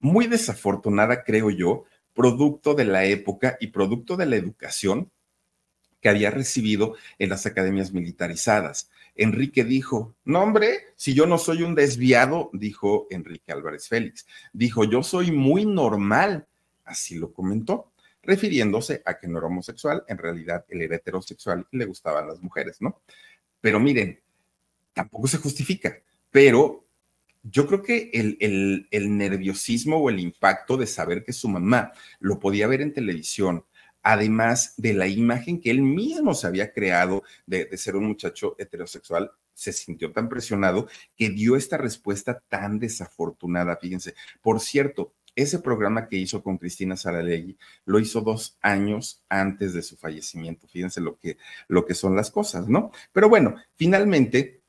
muy desafortunada, creo yo, producto de la época y producto de la educación que había recibido en las academias militarizadas. Enrique dijo, no hombre, si yo no soy un desviado, dijo Enrique Álvarez Félix, dijo, yo soy muy normal, así lo comentó, refiriéndose a que no era homosexual, en realidad él era heterosexual y le gustaban las mujeres, ¿no? Pero miren, tampoco se justifica, pero yo creo que el, nerviosismo o el impacto de saber que su mamá lo podía ver en televisión, además de la imagen que él mismo se había creado de, ser un muchacho heterosexual, se sintió tan presionado que dio esta respuesta tan desafortunada. Fíjense, por cierto, ese programa que hizo con Cristina Saralegui lo hizo dos años antes de su fallecimiento. Fíjense lo que son las cosas, ¿no? Pero bueno, finalmente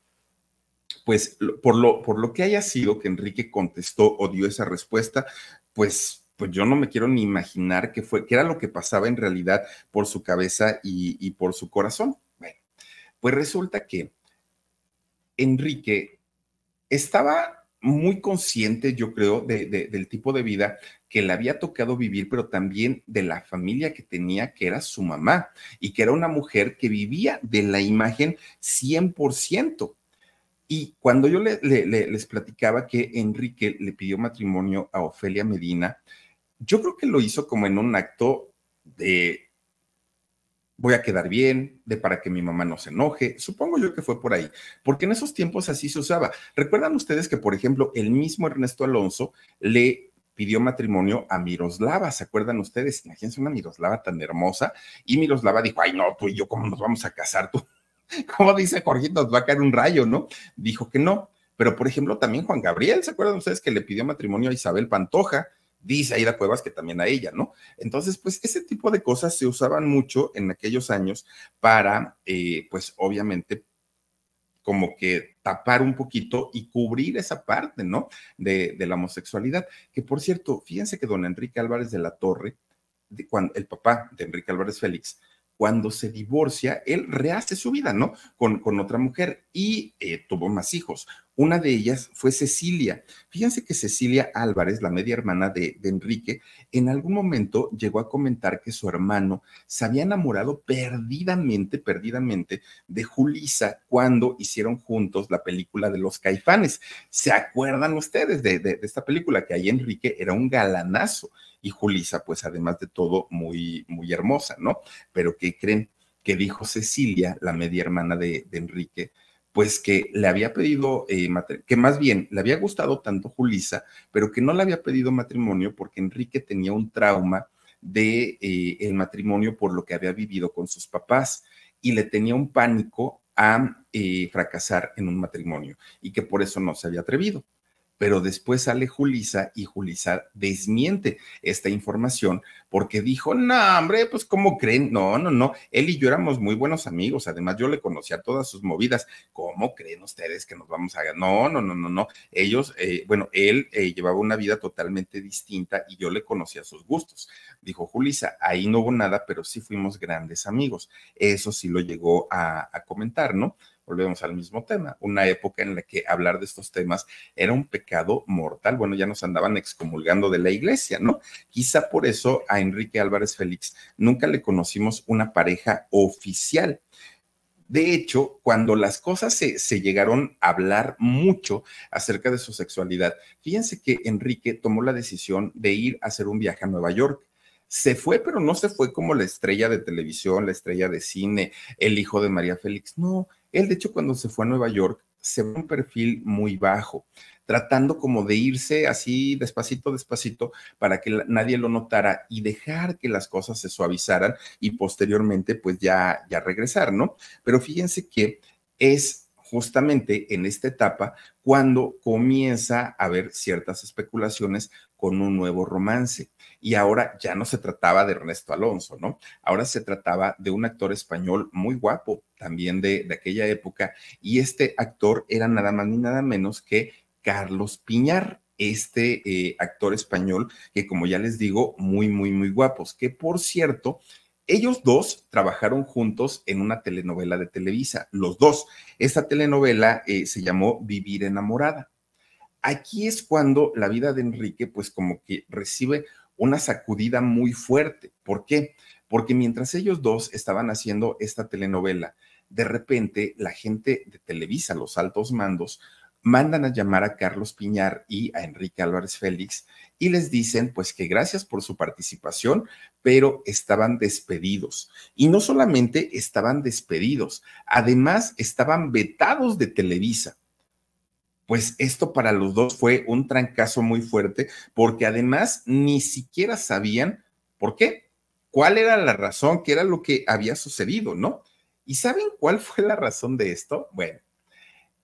pues por lo, por lo que haya sido que Enrique contestó o dio esa respuesta, pues pues yo no me quiero ni imaginar qué fue, qué era lo que pasaba en realidad por su cabeza y, por su corazón. Bueno, pues resulta que Enrique estaba muy consciente, yo creo, de, del tipo de vida que le había tocado vivir, pero también de la familia que tenía, que era su mamá, y que era una mujer que vivía de la imagen 100%. Y cuando yo les platicaba que Enrique le pidió matrimonio a Ofelia Medina, yo creo que lo hizo como en un acto de voy a quedar bien, de para que mi mamá no se enoje. Supongo yo que fue por ahí, porque en esos tiempos así se usaba. ¿Recuerdan ustedes que, por ejemplo, el mismo Ernesto Alonso le pidió matrimonio a Miroslava, ¿se acuerdan ustedes? Imagínense una Miroslava tan hermosa y Miroslava dijo, ay no, tú y yo, ¿cómo nos vamos a casar? Tú Como dice Jorge? nos va a caer un rayo, ¿no? Dijo que no. Pero, por ejemplo, también Juan Gabriel, ¿se acuerdan ustedes que le pidió matrimonio a Isabel Pantoja? Dice Aida Cuevas que también a ella, ¿no? Entonces, pues ese tipo de cosas se usaban mucho en aquellos años para, eh, pues obviamente, como que tapar un poquito y cubrir esa parte, ¿no? De, la homosexualidad. Que por cierto, fíjense que don Enrique Álvarez de la Torre, el papá de Enrique Álvarez Félix, cuando se divorcia, él rehace su vida, ¿no? Con, otra mujer y eh, tuvo más hijos. Una de ellas fue Cecilia. Fíjense que Cecilia Álvarez, la media hermana de, Enrique, en algún momento llegó a comentar que su hermano se había enamorado perdidamente, perdidamente de Julisa cuando hicieron juntos la película de los caifanes. ¿Se acuerdan ustedes de, de esta película? Que ahí Enrique era un galanazo y Julisa, pues además de todo, muy, muy hermosa, ¿no? Pero que creen? Que dijo Cecilia, la media hermana de, Enrique, pues que le había pedido, eh, que más bien le había gustado tanto Julisa, pero que no le había pedido matrimonio porque Enrique tenía un trauma de eh, el matrimonio por lo que había vivido con sus papás y le tenía un pánico a eh, fracasar en un matrimonio y que por eso no se había atrevido pero después sale Julisa y Julisa desmiente esta información porque dijo, no, hombre, pues ¿cómo creen? No, no, no, él y yo éramos muy buenos amigos, además yo le conocía todas sus movidas, ¿cómo creen ustedes que nos vamos a ganar? No, no, no, no, no, ellos, eh, bueno, él eh, llevaba una vida totalmente distinta y yo le conocía sus gustos, dijo Julisa, ahí no hubo nada, pero sí fuimos grandes amigos, eso sí lo llegó a, a comentar, ¿no? volvemos al mismo tema, una época en la que hablar de estos temas era un pecado mortal. Bueno, ya nos andaban excomulgando de la iglesia, ¿no? Quizá por eso a Enrique Álvarez Félix nunca le conocimos una pareja oficial. De hecho, cuando las cosas se, llegaron a hablar mucho acerca de su sexualidad, fíjense que Enrique tomó la decisión de ir a hacer un viaje a Nueva York. Se fue, pero no se fue como la estrella de televisión, la estrella de cine, el hijo de María Félix. No, él, de hecho, cuando se fue a Nueva York, se ve un perfil muy bajo, tratando como de irse así despacito, despacito, para que nadie lo notara y dejar que las cosas se suavizaran y posteriormente pues ya, ya regresar, ¿no? Pero fíjense que es justamente en esta etapa cuando comienza a haber ciertas especulaciones con un nuevo romance y ahora ya no se trataba de Ernesto Alonso, ¿no? Ahora se trataba de un actor español muy guapo, también de, aquella época, y este actor era nada más ni nada menos que Carlos Piñar, este eh, actor español que como ya les digo, muy, muy, muy guapos, que por cierto, ellos dos trabajaron juntos en una telenovela de Televisa, los dos. Esta telenovela eh, se llamó Vivir enamorada. Aquí es cuando la vida de Enrique, pues como que recibe una sacudida muy fuerte. ¿Por qué? Porque mientras ellos dos estaban haciendo esta telenovela, de repente la gente de Televisa, los altos mandos, mandan a llamar a Carlos Piñar y a Enrique Álvarez Félix y les dicen pues que gracias por su participación, pero estaban despedidos. Y no solamente estaban despedidos, además estaban vetados de Televisa pues esto para los dos fue un trancazo muy fuerte, porque además ni siquiera sabían por qué, cuál era la razón, qué era lo que había sucedido, ¿no? ¿Y saben cuál fue la razón de esto? Bueno,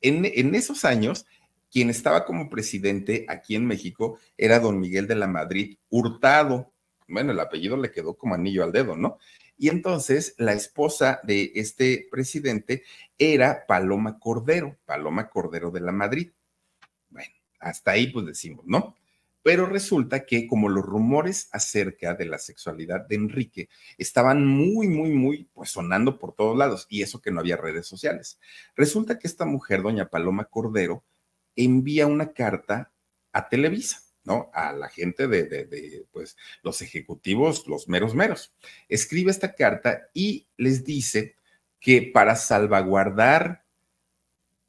en, esos años, quien estaba como presidente aquí en México era don Miguel de la Madrid Hurtado. Bueno, el apellido le quedó como anillo al dedo, ¿no? Y entonces la esposa de este presidente era Paloma Cordero, Paloma Cordero de la Madrid. Bueno, hasta ahí pues decimos, ¿no? Pero resulta que como los rumores acerca de la sexualidad de Enrique estaban muy, muy, muy, pues sonando por todos lados, y eso que no había redes sociales. Resulta que esta mujer, doña Paloma Cordero, envía una carta a Televisa ¿no? A la gente de, pues, los ejecutivos, los meros meros. Escribe esta carta y les dice que para salvaguardar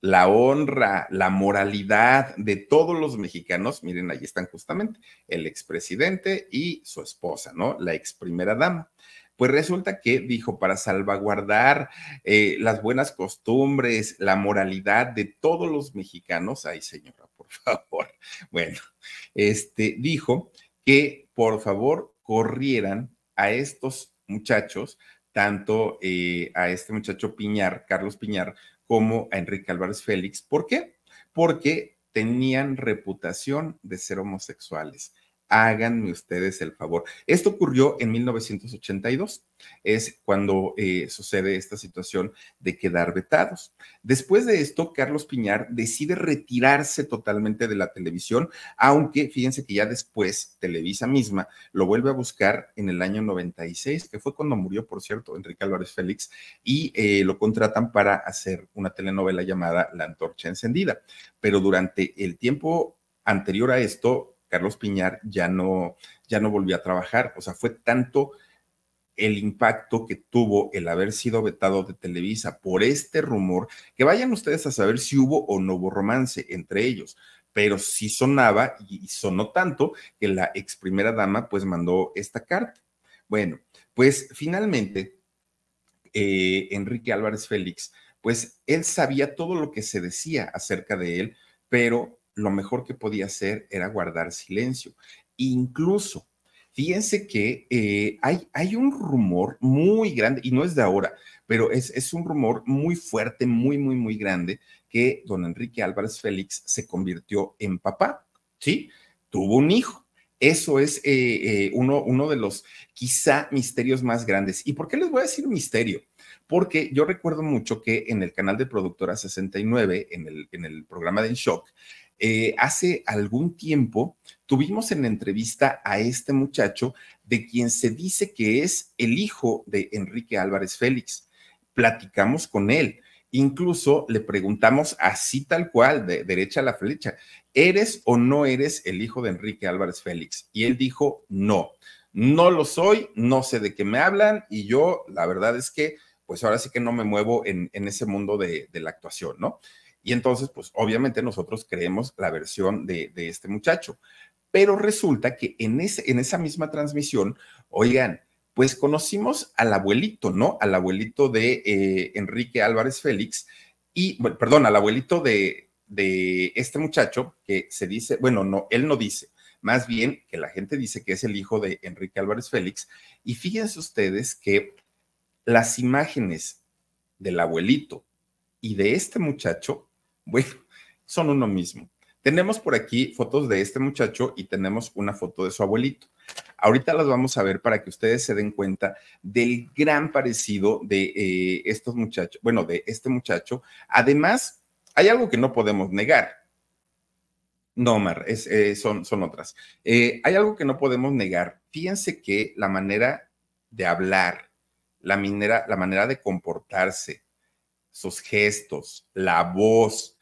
la honra, la moralidad de todos los mexicanos, miren, ahí están justamente el expresidente y su esposa, ¿no? La ex primera dama. Pues resulta que dijo, para salvaguardar eh, las buenas costumbres, la moralidad de todos los mexicanos, ahí señor favor. Bueno, este dijo que por favor corrieran a estos muchachos, tanto eh, a este muchacho Piñar, Carlos Piñar, como a Enrique Álvarez Félix. ¿Por qué? Porque tenían reputación de ser homosexuales háganme ustedes el favor. Esto ocurrió en 1982, es cuando eh, sucede esta situación de quedar vetados. Después de esto, Carlos Piñar decide retirarse totalmente de la televisión, aunque fíjense que ya después Televisa misma lo vuelve a buscar en el año 96, que fue cuando murió, por cierto, Enrique Álvarez Félix, y eh, lo contratan para hacer una telenovela llamada La Antorcha Encendida. Pero durante el tiempo anterior a esto, Carlos Piñar ya no, ya no volvió a trabajar. O sea, fue tanto el impacto que tuvo el haber sido vetado de Televisa por este rumor, que vayan ustedes a saber si hubo o no hubo romance entre ellos, pero sí sonaba y sonó tanto que la ex primera dama pues mandó esta carta. Bueno, pues finalmente eh, Enrique Álvarez Félix, pues él sabía todo lo que se decía acerca de él, pero lo mejor que podía hacer era guardar silencio. Incluso, fíjense que eh, hay, hay un rumor muy grande, y no es de ahora, pero es, un rumor muy fuerte, muy, muy, muy grande, que don Enrique Álvarez Félix se convirtió en papá, ¿sí? Tuvo un hijo. Eso es eh, eh, uno, uno de los quizá misterios más grandes. ¿Y por qué les voy a decir misterio? Porque yo recuerdo mucho que en el canal de Productora 69, en el, en el programa de En Shock, eh, hace algún tiempo tuvimos en entrevista a este muchacho de quien se dice que es el hijo de Enrique Álvarez Félix. Platicamos con él. Incluso le preguntamos así tal cual, de derecha a la flecha, ¿eres o no eres el hijo de Enrique Álvarez Félix? Y él dijo, no, no lo soy, no sé de qué me hablan y yo la verdad es que pues ahora sí que no me muevo en, ese mundo de la actuación, ¿no? Y entonces, pues obviamente nosotros creemos la versión de, este muchacho. Pero resulta que en, ese, en esa misma transmisión, oigan, pues conocimos al abuelito, ¿no? Al abuelito de eh, Enrique Álvarez Félix y, bueno, perdón, al abuelito de, de este muchacho que se dice, bueno, no, él no dice, más bien que la gente dice que es el hijo de Enrique Álvarez Félix. Y fíjense ustedes que las imágenes del abuelito y de este muchacho bueno, son uno mismo. Tenemos por aquí fotos de este muchacho y tenemos una foto de su abuelito. Ahorita las vamos a ver para que ustedes se den cuenta del gran parecido de eh, estos muchachos, bueno, de este muchacho. Además, hay algo que no podemos negar. No, Mar, eh, son, son, otras. Eh, hay algo que no podemos negar. Fíjense que la manera de hablar, la, la manera de comportarse, sus gestos, la voz,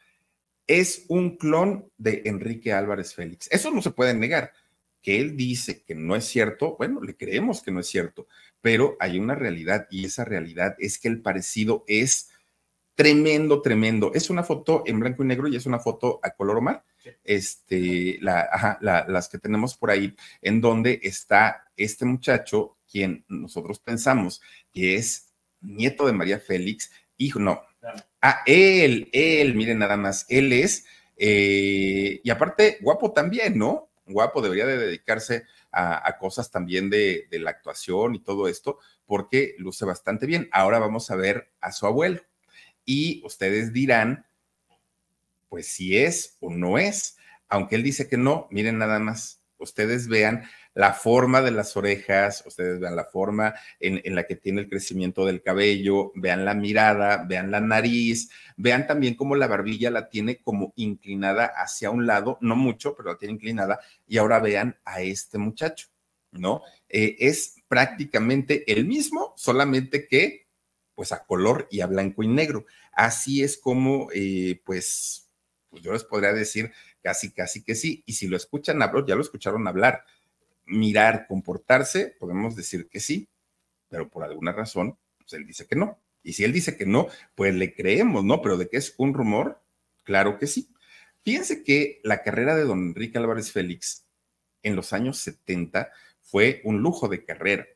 es un clon de Enrique Álvarez Félix. Eso no se puede negar. Que él dice que no es cierto, bueno, le creemos que no es cierto, pero hay una realidad y esa realidad es que el parecido es tremendo, tremendo. Es una foto en blanco y negro y es una foto a color mar. Este, la, las que tenemos por ahí, en donde está este muchacho, quien nosotros pensamos que es nieto de María Félix, hijo, no, Ah, él, él, miren nada más, él es, eh, y aparte, guapo también, ¿no? Guapo debería de dedicarse a, cosas también de, la actuación y todo esto, porque luce bastante bien. Ahora vamos a ver a su abuelo y ustedes dirán, pues si es o no es, aunque él dice que no, miren nada más, ustedes vean la forma de las orejas, ustedes vean la forma en, la que tiene el crecimiento del cabello, vean la mirada, vean la nariz, vean también cómo la barbilla la tiene como inclinada hacia un lado, no mucho, pero la tiene inclinada, y ahora vean a este muchacho, ¿no? Eh, es prácticamente el mismo, solamente que pues a color y a blanco y negro. Así es como, eh, pues, pues yo les podría decir casi, casi que sí. Y si lo escuchan hablar, ya lo escucharon hablar, mirar, comportarse, podemos decir que sí, pero por alguna razón, pues él dice que no. Y si él dice que no, pues le creemos, ¿no? Pero de que es un rumor, claro que sí. Fíjense que la carrera de don Enrique Álvarez Félix en los años 70 fue un lujo de carrera.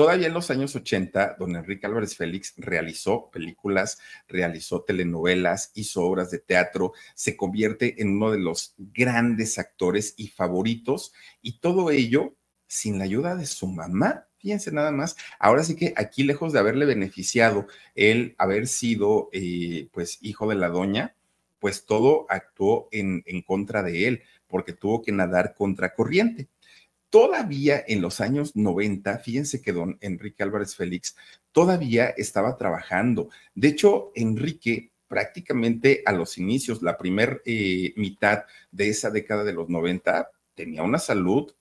Todavía en los años 80, don Enrique Álvarez Félix realizó películas, realizó telenovelas, hizo obras de teatro, se convierte en uno de los grandes actores y favoritos, y todo ello sin la ayuda de su mamá, fíjense nada más, ahora sí que aquí lejos de haberle beneficiado el haber sido eh, pues hijo de la doña, pues todo actuó en, en, contra de él, porque tuvo que nadar contra corriente todavía en los años 90, fíjense que don Enrique Álvarez Félix todavía estaba trabajando. De hecho, Enrique prácticamente a los inicios, la primera eh, mitad de esa década de los 90, tenía una salud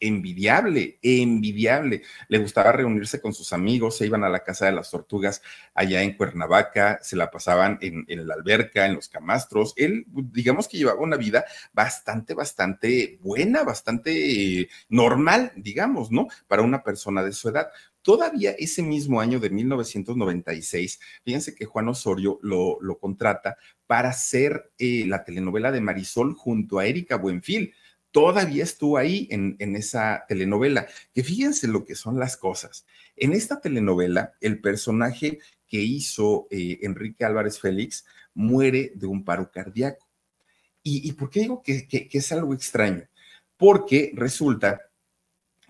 envidiable, envidiable. Le gustaba reunirse con sus amigos, se iban a la casa de las tortugas allá en Cuernavaca, se la pasaban en, la alberca, en los camastros. Él, digamos que llevaba una vida bastante, bastante buena, bastante eh, normal, digamos, ¿no? Para una persona de su edad. Todavía ese mismo año de 1996, fíjense que Juan Osorio lo, contrata para hacer eh, la telenovela de Marisol junto a Erika Buenfil todavía estuvo ahí en, esa telenovela. Que fíjense lo que son las cosas. En esta telenovela, el personaje que hizo eh, Enrique Álvarez Félix muere de un paro cardíaco. ¿Y, por qué digo que, que es algo extraño? Porque resulta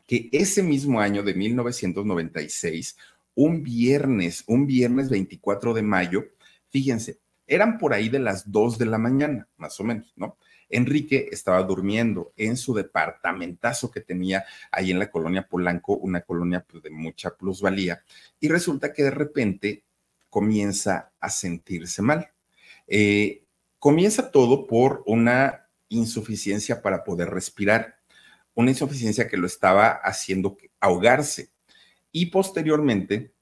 que ese mismo año de 1996, un viernes, un viernes 24 de mayo, fíjense, eran por ahí de las 2 de la mañana, más o menos, ¿no? Enrique estaba durmiendo en su departamentazo que tenía ahí en la colonia Polanco, una colonia pues, de mucha plusvalía, y resulta que de repente comienza a sentirse mal. Eh, comienza todo por una insuficiencia para poder respirar, una insuficiencia que lo estaba haciendo ahogarse. Y posteriormente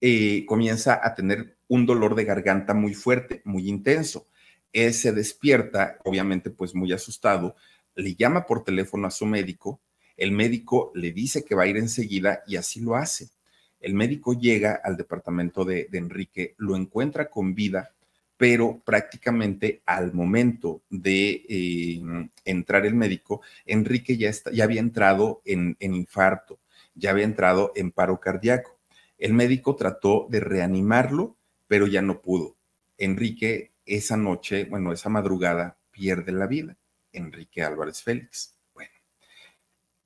eh, comienza a tener un dolor de garganta muy fuerte, muy intenso. Él se despierta, obviamente pues muy asustado, le llama por teléfono a su médico, el médico le dice que va a ir enseguida y así lo hace. El médico llega al departamento de, Enrique, lo encuentra con vida, pero prácticamente al momento de eh, entrar el médico, Enrique ya, está, ya había entrado en infarto, ya había entrado en paro cardíaco. El médico trató de reanimarlo, pero ya no pudo. Enrique esa noche, bueno, esa madrugada, pierde la vida Enrique Álvarez Félix. Bueno,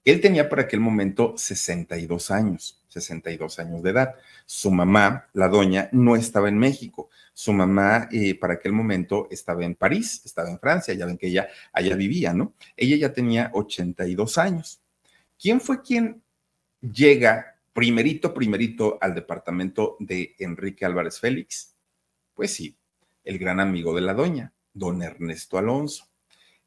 él tenía para aquel momento 62 años, 62 años de edad. Su mamá, la doña, no estaba en México. Su mamá eh, para aquel momento estaba en París, estaba en Francia, ya ven que ella allá vivía, ¿no? Ella ya tenía 82 años. ¿Quién fue quien llega primerito, primerito al departamento de Enrique Álvarez Félix? Pues sí, el gran amigo de la doña, don Ernesto Alonso.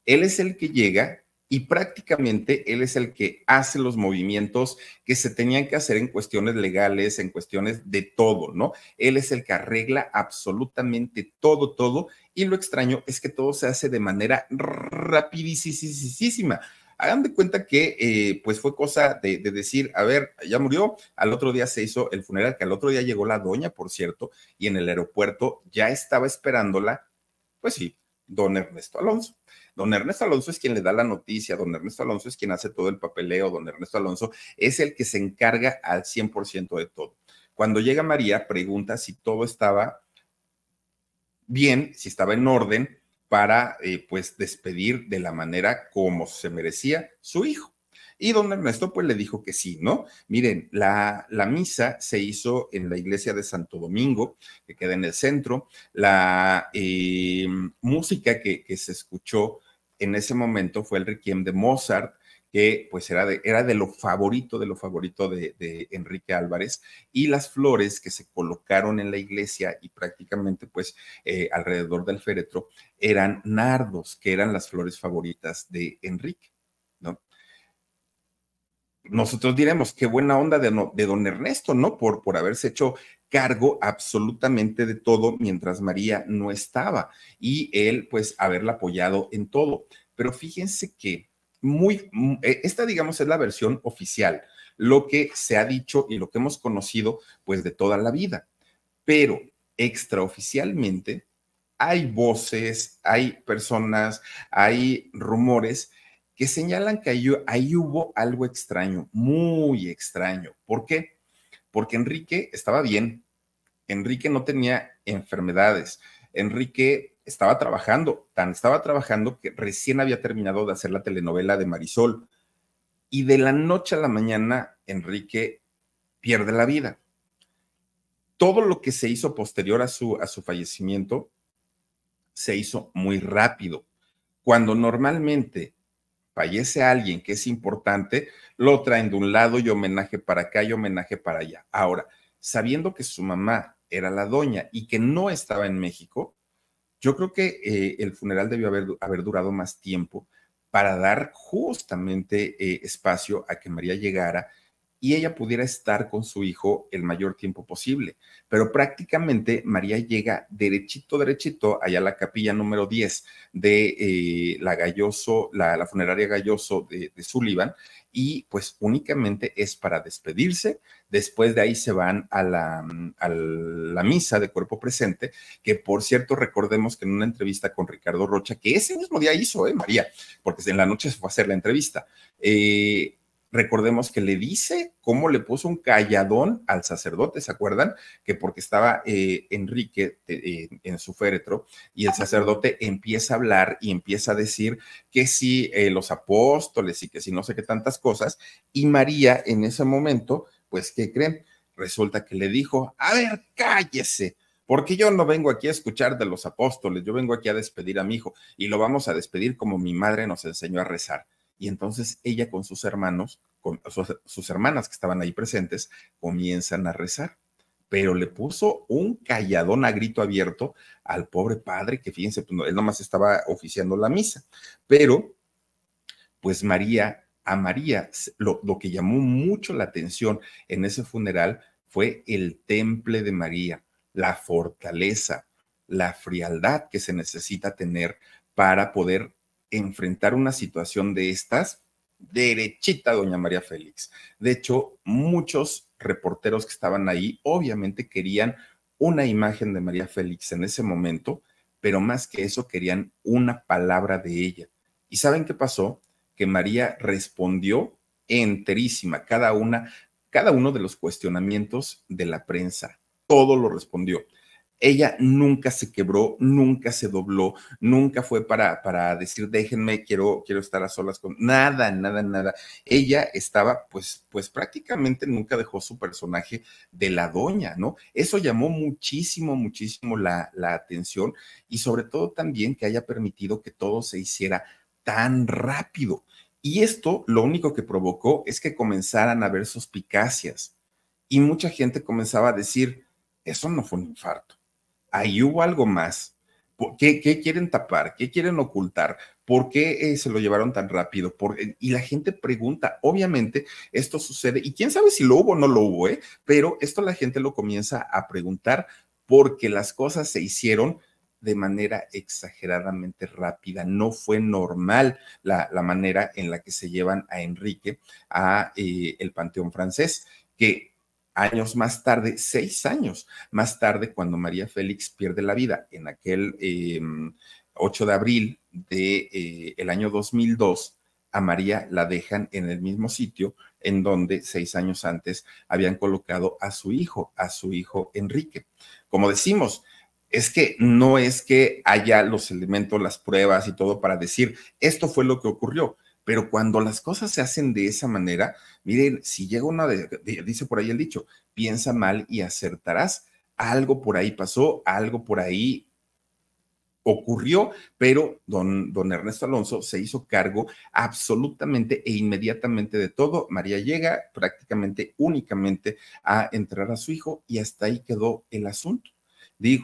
Él es el que llega y prácticamente él es el que hace los movimientos que se tenían que hacer en cuestiones legales, en cuestiones de todo, ¿no? Él es el que arregla absolutamente todo, todo, y lo extraño es que todo se hace de manera rapidísima. Hagan de cuenta que eh, pues fue cosa de, de, decir, a ver, ya murió, al otro día se hizo el funeral, que al otro día llegó la doña, por cierto, y en el aeropuerto ya estaba esperándola, pues sí, don Ernesto Alonso. Don Ernesto Alonso es quien le da la noticia, don Ernesto Alonso es quien hace todo el papeleo, don Ernesto Alonso es el que se encarga al 100% de todo. Cuando llega María, pregunta si todo estaba bien, si estaba en orden, para eh, pues despedir de la manera como se merecía su hijo. Y don Ernesto pues le dijo que sí, ¿no? Miren, la, la, misa se hizo en la iglesia de Santo Domingo, que queda en el centro. La eh, música que, que, se escuchó en ese momento fue el requiem de Mozart, que pues era de, era de lo favorito, de lo favorito de, Enrique Álvarez, y las flores que se colocaron en la iglesia y prácticamente pues eh, alrededor del féretro eran nardos, que eran las flores favoritas de Enrique, ¿no? Nosotros diremos, qué buena onda de, de don Ernesto, ¿no? Por, por haberse hecho cargo absolutamente de todo mientras María no estaba y él pues haberla apoyado en todo. Pero fíjense que muy, mm, eh, esta digamos es la versión oficial, lo que se ha dicho y lo que hemos conocido pues de toda la vida, pero extraoficialmente hay voces, hay personas, hay rumores que señalan que ahí hubo algo extraño, muy extraño. ¿Por qué? Porque Enrique estaba bien, Enrique no tenía enfermedades, Enrique estaba trabajando, tan estaba trabajando que recién había terminado de hacer la telenovela de Marisol. Y de la noche a la mañana, Enrique pierde la vida. Todo lo que se hizo posterior a su, a su fallecimiento se hizo muy rápido. Cuando normalmente fallece alguien que es importante, lo traen de un lado y homenaje para acá y homenaje para allá. Ahora, sabiendo que su mamá era la doña y que no estaba en México, yo creo que eh, el funeral debió haber, durado más tiempo para dar justamente eh, espacio a que María llegara y ella pudiera estar con su hijo el mayor tiempo posible. Pero prácticamente María llega derechito, derechito, allá a la capilla número 10 de eh, la Galloso, la, funeraria Galloso de, de Sullivan, y pues únicamente es para despedirse. Después de ahí se van a la, mm, a la, misa de cuerpo presente, que por cierto recordemos que en una entrevista con Ricardo Rocha, que ese mismo día hizo, ¿eh, María? Porque en la noche se fue a hacer la entrevista, eh, recordemos que le dice cómo le puso un calladón al sacerdote, ¿se acuerdan? Que porque estaba eh, Enrique eh, en su féretro y el sacerdote empieza a hablar y empieza a decir que sí eh, los apóstoles y que si no sé qué tantas cosas, y María en ese momento, pues, ¿qué creen? Resulta que le dijo, a ver, cállese porque yo no vengo aquí a escuchar de los apóstoles, yo vengo aquí a despedir a mi hijo y lo vamos a despedir como mi madre nos enseñó a rezar y entonces ella con sus hermanos, con sus, hermanas que estaban ahí presentes, comienzan a rezar pero le puso un calladón a grito abierto al pobre padre, que fíjense, pues, él nomás estaba oficiando la misa. Pero, pues María, a María, lo, lo, que llamó mucho la atención en ese funeral fue el temple de María, la fortaleza, la frialdad que se necesita tener para poder enfrentar una situación de estas, derechita doña María Félix. De hecho, muchos reporteros que estaban ahí obviamente querían una imagen de María Félix en ese momento, pero más que eso querían una palabra de ella. ¿Y saben qué pasó? Que María respondió enterísima cada una cada uno de los cuestionamientos de la prensa. Todo lo respondió ella nunca se quebró, nunca se dobló, nunca fue para, para decir, déjenme, quiero, quiero estar a solas con nada, nada, nada. Ella estaba, pues, pues prácticamente nunca dejó su personaje de la doña, ¿no? Eso llamó muchísimo, muchísimo la, la atención y sobre todo también que haya permitido que todo se hiciera tan rápido. Y esto lo único que provocó es que comenzaran a haber suspicacias y mucha gente comenzaba a decir, eso no fue un infarto ahí hubo algo más. ¿Qué, quieren tapar? ¿Qué quieren ocultar? ¿Por qué eh, se lo llevaron tan rápido? y la gente pregunta, obviamente, esto sucede, y quién sabe si lo hubo o no lo hubo, ¿eh? pero esto la gente lo comienza a preguntar porque las cosas se hicieron de manera exageradamente rápida. No fue normal la, manera en la que se llevan a Enrique a eh, el Panteón francés, que años más tarde, seis años más tarde, cuando María Félix pierde la vida en aquel 8 eh, de abril del de, eh, el año 2002, a María la dejan en el mismo sitio en donde seis años antes habían colocado a su hijo, a su hijo Enrique. Como decimos, es que no es que haya los elementos, las pruebas y todo para decir, esto fue lo que ocurrió pero cuando las cosas se hacen de esa manera, miren, si llega una, de, dice por ahí el dicho, piensa mal y acertarás. Algo por ahí pasó, algo por ahí ocurrió, pero don, don Ernesto Alonso se hizo cargo absolutamente e inmediatamente de todo. María llega prácticamente únicamente a entrar a su hijo y hasta ahí quedó el asunto. Digo,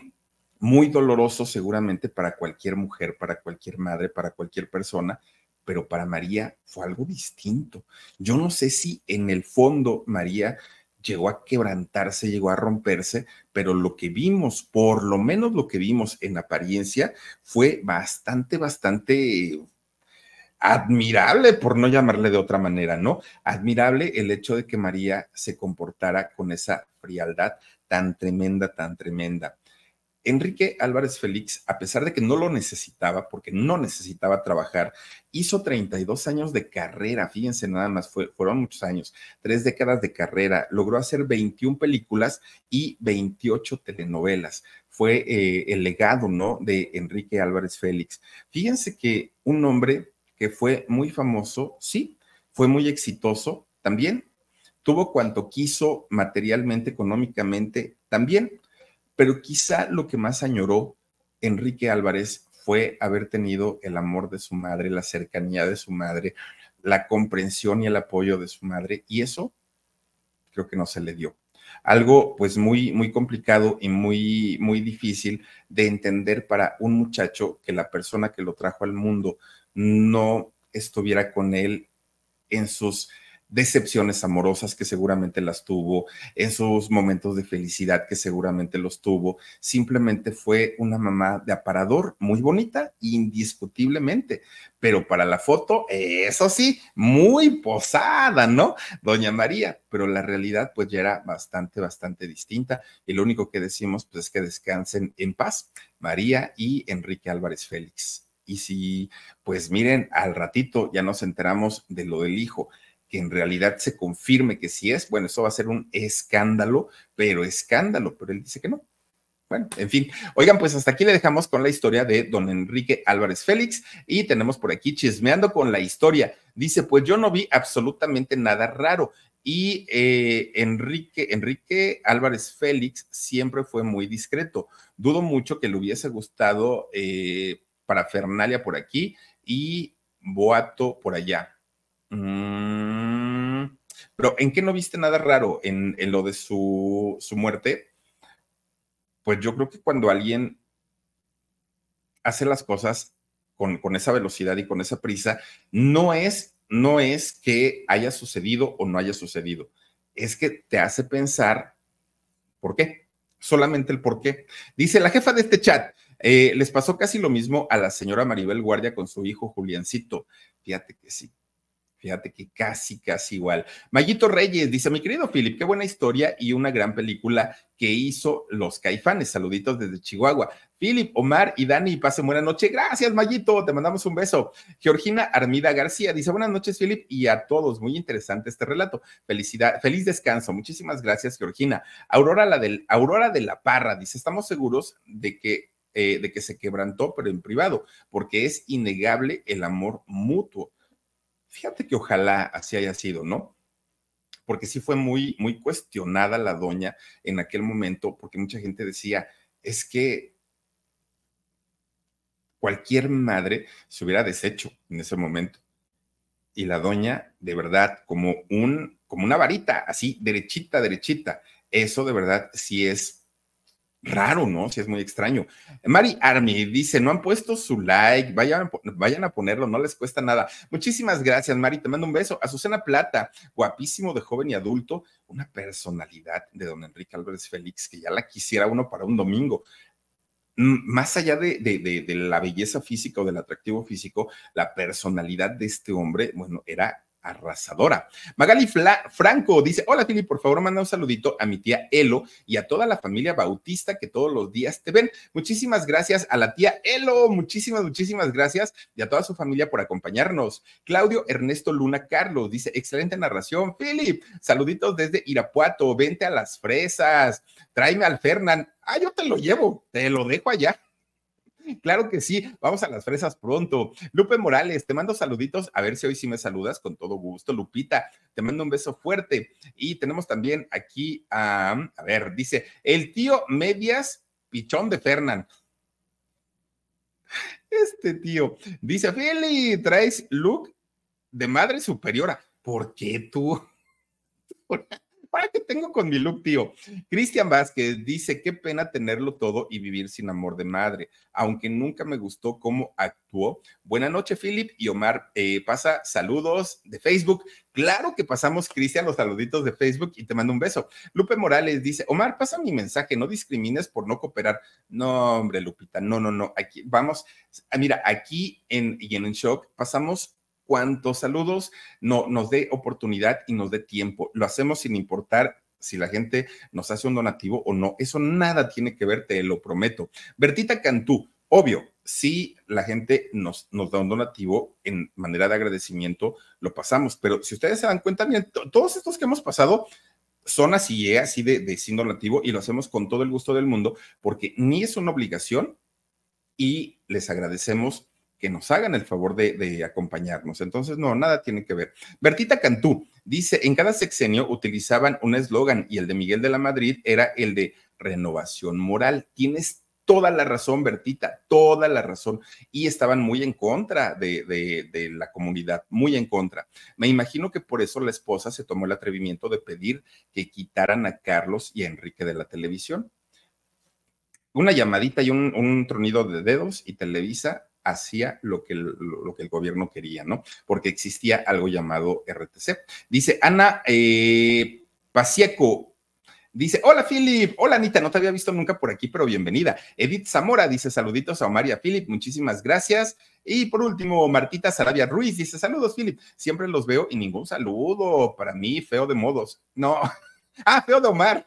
muy doloroso seguramente para cualquier mujer, para cualquier madre, para cualquier persona pero para María fue algo distinto. Yo no sé si en el fondo María llegó a quebrantarse, llegó a romperse, pero lo que vimos, por lo menos lo que vimos en apariencia, fue bastante, bastante admirable, por no llamarle de otra manera, ¿no? Admirable el hecho de que María se comportara con esa frialdad tan tremenda, tan tremenda. Enrique Álvarez Félix, a pesar de que no lo necesitaba, porque no necesitaba trabajar, hizo 32 años de carrera, fíjense nada más, fueron muchos años, tres décadas de carrera, logró hacer 21 películas y 28 telenovelas. Fue eh, el legado, ¿no? De Enrique Álvarez Félix. Fíjense que un hombre que fue muy famoso, sí, fue muy exitoso también, tuvo cuanto quiso materialmente, económicamente también pero quizá lo que más añoró Enrique Álvarez fue haber tenido el amor de su madre, la cercanía de su madre, la comprensión y el apoyo de su madre, y eso creo que no se le dio. Algo pues muy, muy complicado y muy, muy difícil de entender para un muchacho que la persona que lo trajo al mundo no estuviera con él en sus decepciones amorosas que seguramente las tuvo, esos momentos de felicidad que seguramente los tuvo. Simplemente fue una mamá de aparador muy bonita, indiscutiblemente, pero para la foto, eso sí, muy posada, ¿no? Doña María, pero la realidad pues ya era bastante, bastante distinta. Y lo único que decimos pues es que descansen en paz, María y Enrique Álvarez Félix. Y si, pues miren, al ratito ya nos enteramos de lo del hijo que en realidad se confirme que sí es, bueno, eso va a ser un escándalo, pero escándalo, pero él dice que no. Bueno, en fin. Oigan, pues hasta aquí le dejamos con la historia de don Enrique Álvarez Félix y tenemos por aquí chismeando con la historia. Dice, pues yo no vi absolutamente nada raro y eh, Enrique, Enrique Álvarez Félix siempre fue muy discreto. Dudo mucho que le hubiese gustado eh, para Fernalia por aquí y Boato por allá. Mm. pero ¿en qué no viste nada raro en, lo de su, su muerte? Pues yo creo que cuando alguien hace las cosas con, con, esa velocidad y con esa prisa, no es, no es que haya sucedido o no haya sucedido, es que te hace pensar por qué, solamente el por qué. Dice la jefa de este chat, eh, les pasó casi lo mismo a la señora Maribel Guardia con su hijo Juliancito. Fíjate que sí, Fíjate que casi, casi igual. Mayito Reyes dice, mi querido Philip, qué buena historia y una gran película que hizo Los Caifanes. Saluditos desde Chihuahua. Philip, Omar y Dani, pasen buena noche. Gracias, Mayito. Te mandamos un beso. Georgina Armida García dice, buenas noches, Philip, y a todos. Muy interesante este relato. Felicidad, feliz descanso. Muchísimas gracias, Georgina. Aurora, la del, Aurora de la Parra dice, estamos seguros de que eh, de que se quebrantó, pero en privado, porque es innegable el amor mutuo. Fíjate que ojalá así haya sido, ¿no? Porque sí fue muy, muy cuestionada la doña en aquel momento, porque mucha gente decía, es que cualquier madre se hubiera deshecho en ese momento. Y la doña, de verdad, como un, como una varita, así, derechita, derechita. Eso de verdad sí es Raro, ¿no? Sí, es muy extraño. Mari Army dice, no han puesto su like, vayan, vayan a ponerlo, no les cuesta nada. Muchísimas gracias, Mari, te mando un beso. Azucena Plata, guapísimo de joven y adulto, una personalidad de don Enrique Álvarez Félix, que ya la quisiera uno para un domingo. Más allá de, de, de la belleza física o del atractivo físico, la personalidad de este hombre, bueno, era arrasadora. Magali Franco dice, hola Philip por favor manda un saludito a mi tía Elo y a toda la familia Bautista que todos los días te ven. Muchísimas gracias a la tía Elo, muchísimas, muchísimas gracias y a toda su familia por acompañarnos. Claudio Ernesto Luna Carlos dice, excelente narración, Philip, saluditos desde Irapuato, vente a las fresas, tráeme al Fernán, ah, yo te lo llevo, te lo dejo allá. Claro que sí, vamos a las fresas pronto. Lupe Morales, te mando saluditos, a ver si hoy sí me saludas con todo gusto. Lupita, te mando un beso fuerte. Y tenemos también aquí a, a ver, dice, el tío medias pichón de Fernán. Este tío, dice, Feli, traes look de madre superiora. ¿Por qué tú? que tengo con mi look, tío? Cristian Vázquez dice, qué pena tenerlo todo y vivir sin amor de madre, aunque nunca me gustó cómo actuó. Buenas noches, Philip y Omar. Eh, pasa saludos de Facebook. Claro que pasamos, Cristian, los saluditos de Facebook y te mando un beso. Lupe Morales dice, Omar, pasa mi mensaje, no discrimines por no cooperar. No, hombre, Lupita, no, no, no. Aquí vamos, mira, aquí en, y en shock pasamos cuantos saludos no, nos dé oportunidad y nos dé tiempo. Lo hacemos sin importar si la gente nos hace un donativo o no. Eso nada tiene que ver, te lo prometo. Bertita Cantú, obvio, si la gente nos, nos da un donativo en manera de agradecimiento, lo pasamos. Pero si ustedes se dan cuenta, miren, todos estos que hemos pasado son así, ¿eh? así de, de sin donativo y lo hacemos con todo el gusto del mundo porque ni es una obligación y les agradecemos que nos hagan el favor de, acompañarnos. Entonces, no, nada tiene que ver. Bertita Cantú dice, en cada sexenio utilizaban un eslogan y el de Miguel de la Madrid era el de renovación moral. Tienes toda la razón, Bertita, toda la razón. Y estaban muy en contra de, la comunidad, muy en contra. Me imagino que por eso la esposa se tomó el atrevimiento de pedir que quitaran a Carlos y a Enrique de la televisión. Una llamadita y un tronido de dedos y Televisa hacía lo que, el, lo que el gobierno quería, ¿no? Porque existía algo llamado RTC. Dice Ana eh, Dice, hola Philip, hola Anita, no te había visto nunca por aquí, pero bienvenida. Edith Zamora dice, saluditos a Omar y a Philip, muchísimas gracias. Y por último, Martita Sarabia Ruiz dice, saludos Philip, siempre los veo y ningún saludo para mí, feo de modos. No, ah, feo de Omar.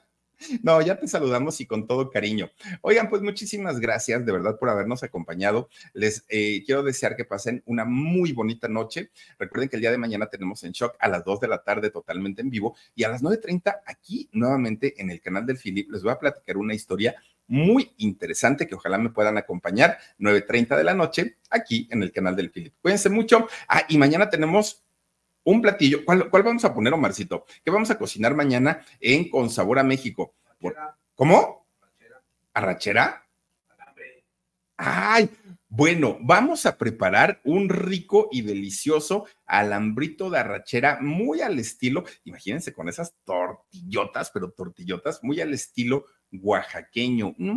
No, ya te saludamos y con todo cariño. Oigan, pues muchísimas gracias de verdad por habernos acompañado. Les eh, quiero desear que pasen una muy bonita noche. Recuerden que el día de mañana tenemos en shock a las 2 de la tarde totalmente en vivo y a las 9.30 aquí nuevamente en el canal del Philip les voy a platicar una historia muy interesante que ojalá me puedan acompañar 9.30 de la noche aquí en el canal del Philip. Cuídense mucho. Ah, y mañana tenemos un platillo. ¿Cuál, vamos a poner, Omarcito? ¿Qué vamos a cocinar mañana en Con Sabor a México? ¿Cómo? ¿Arrachera? ¡Ay! Bueno, vamos a preparar un rico y delicioso alambrito de arrachera muy al estilo, imagínense con esas tortillotas, pero tortillotas muy al estilo oaxaqueño. no,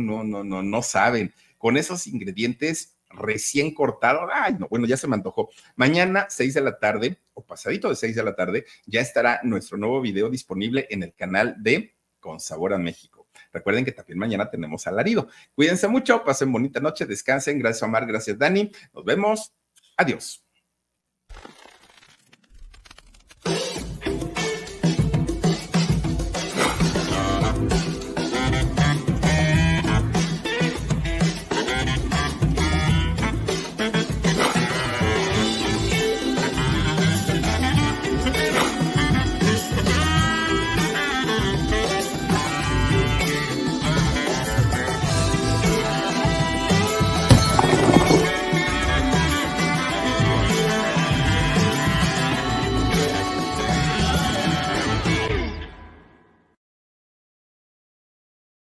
no, no, no, no saben. Con esos ingredientes recién cortado. Ay, no, bueno, ya se me antojó. Mañana, seis de la tarde, o pasadito de seis de la tarde, ya estará nuestro nuevo video disponible en el canal de Con Sabor a México. Recuerden que también mañana tenemos alarido. Cuídense mucho, pasen bonita noche, descansen. Gracias, Omar, gracias, Dani. Nos vemos. Adiós.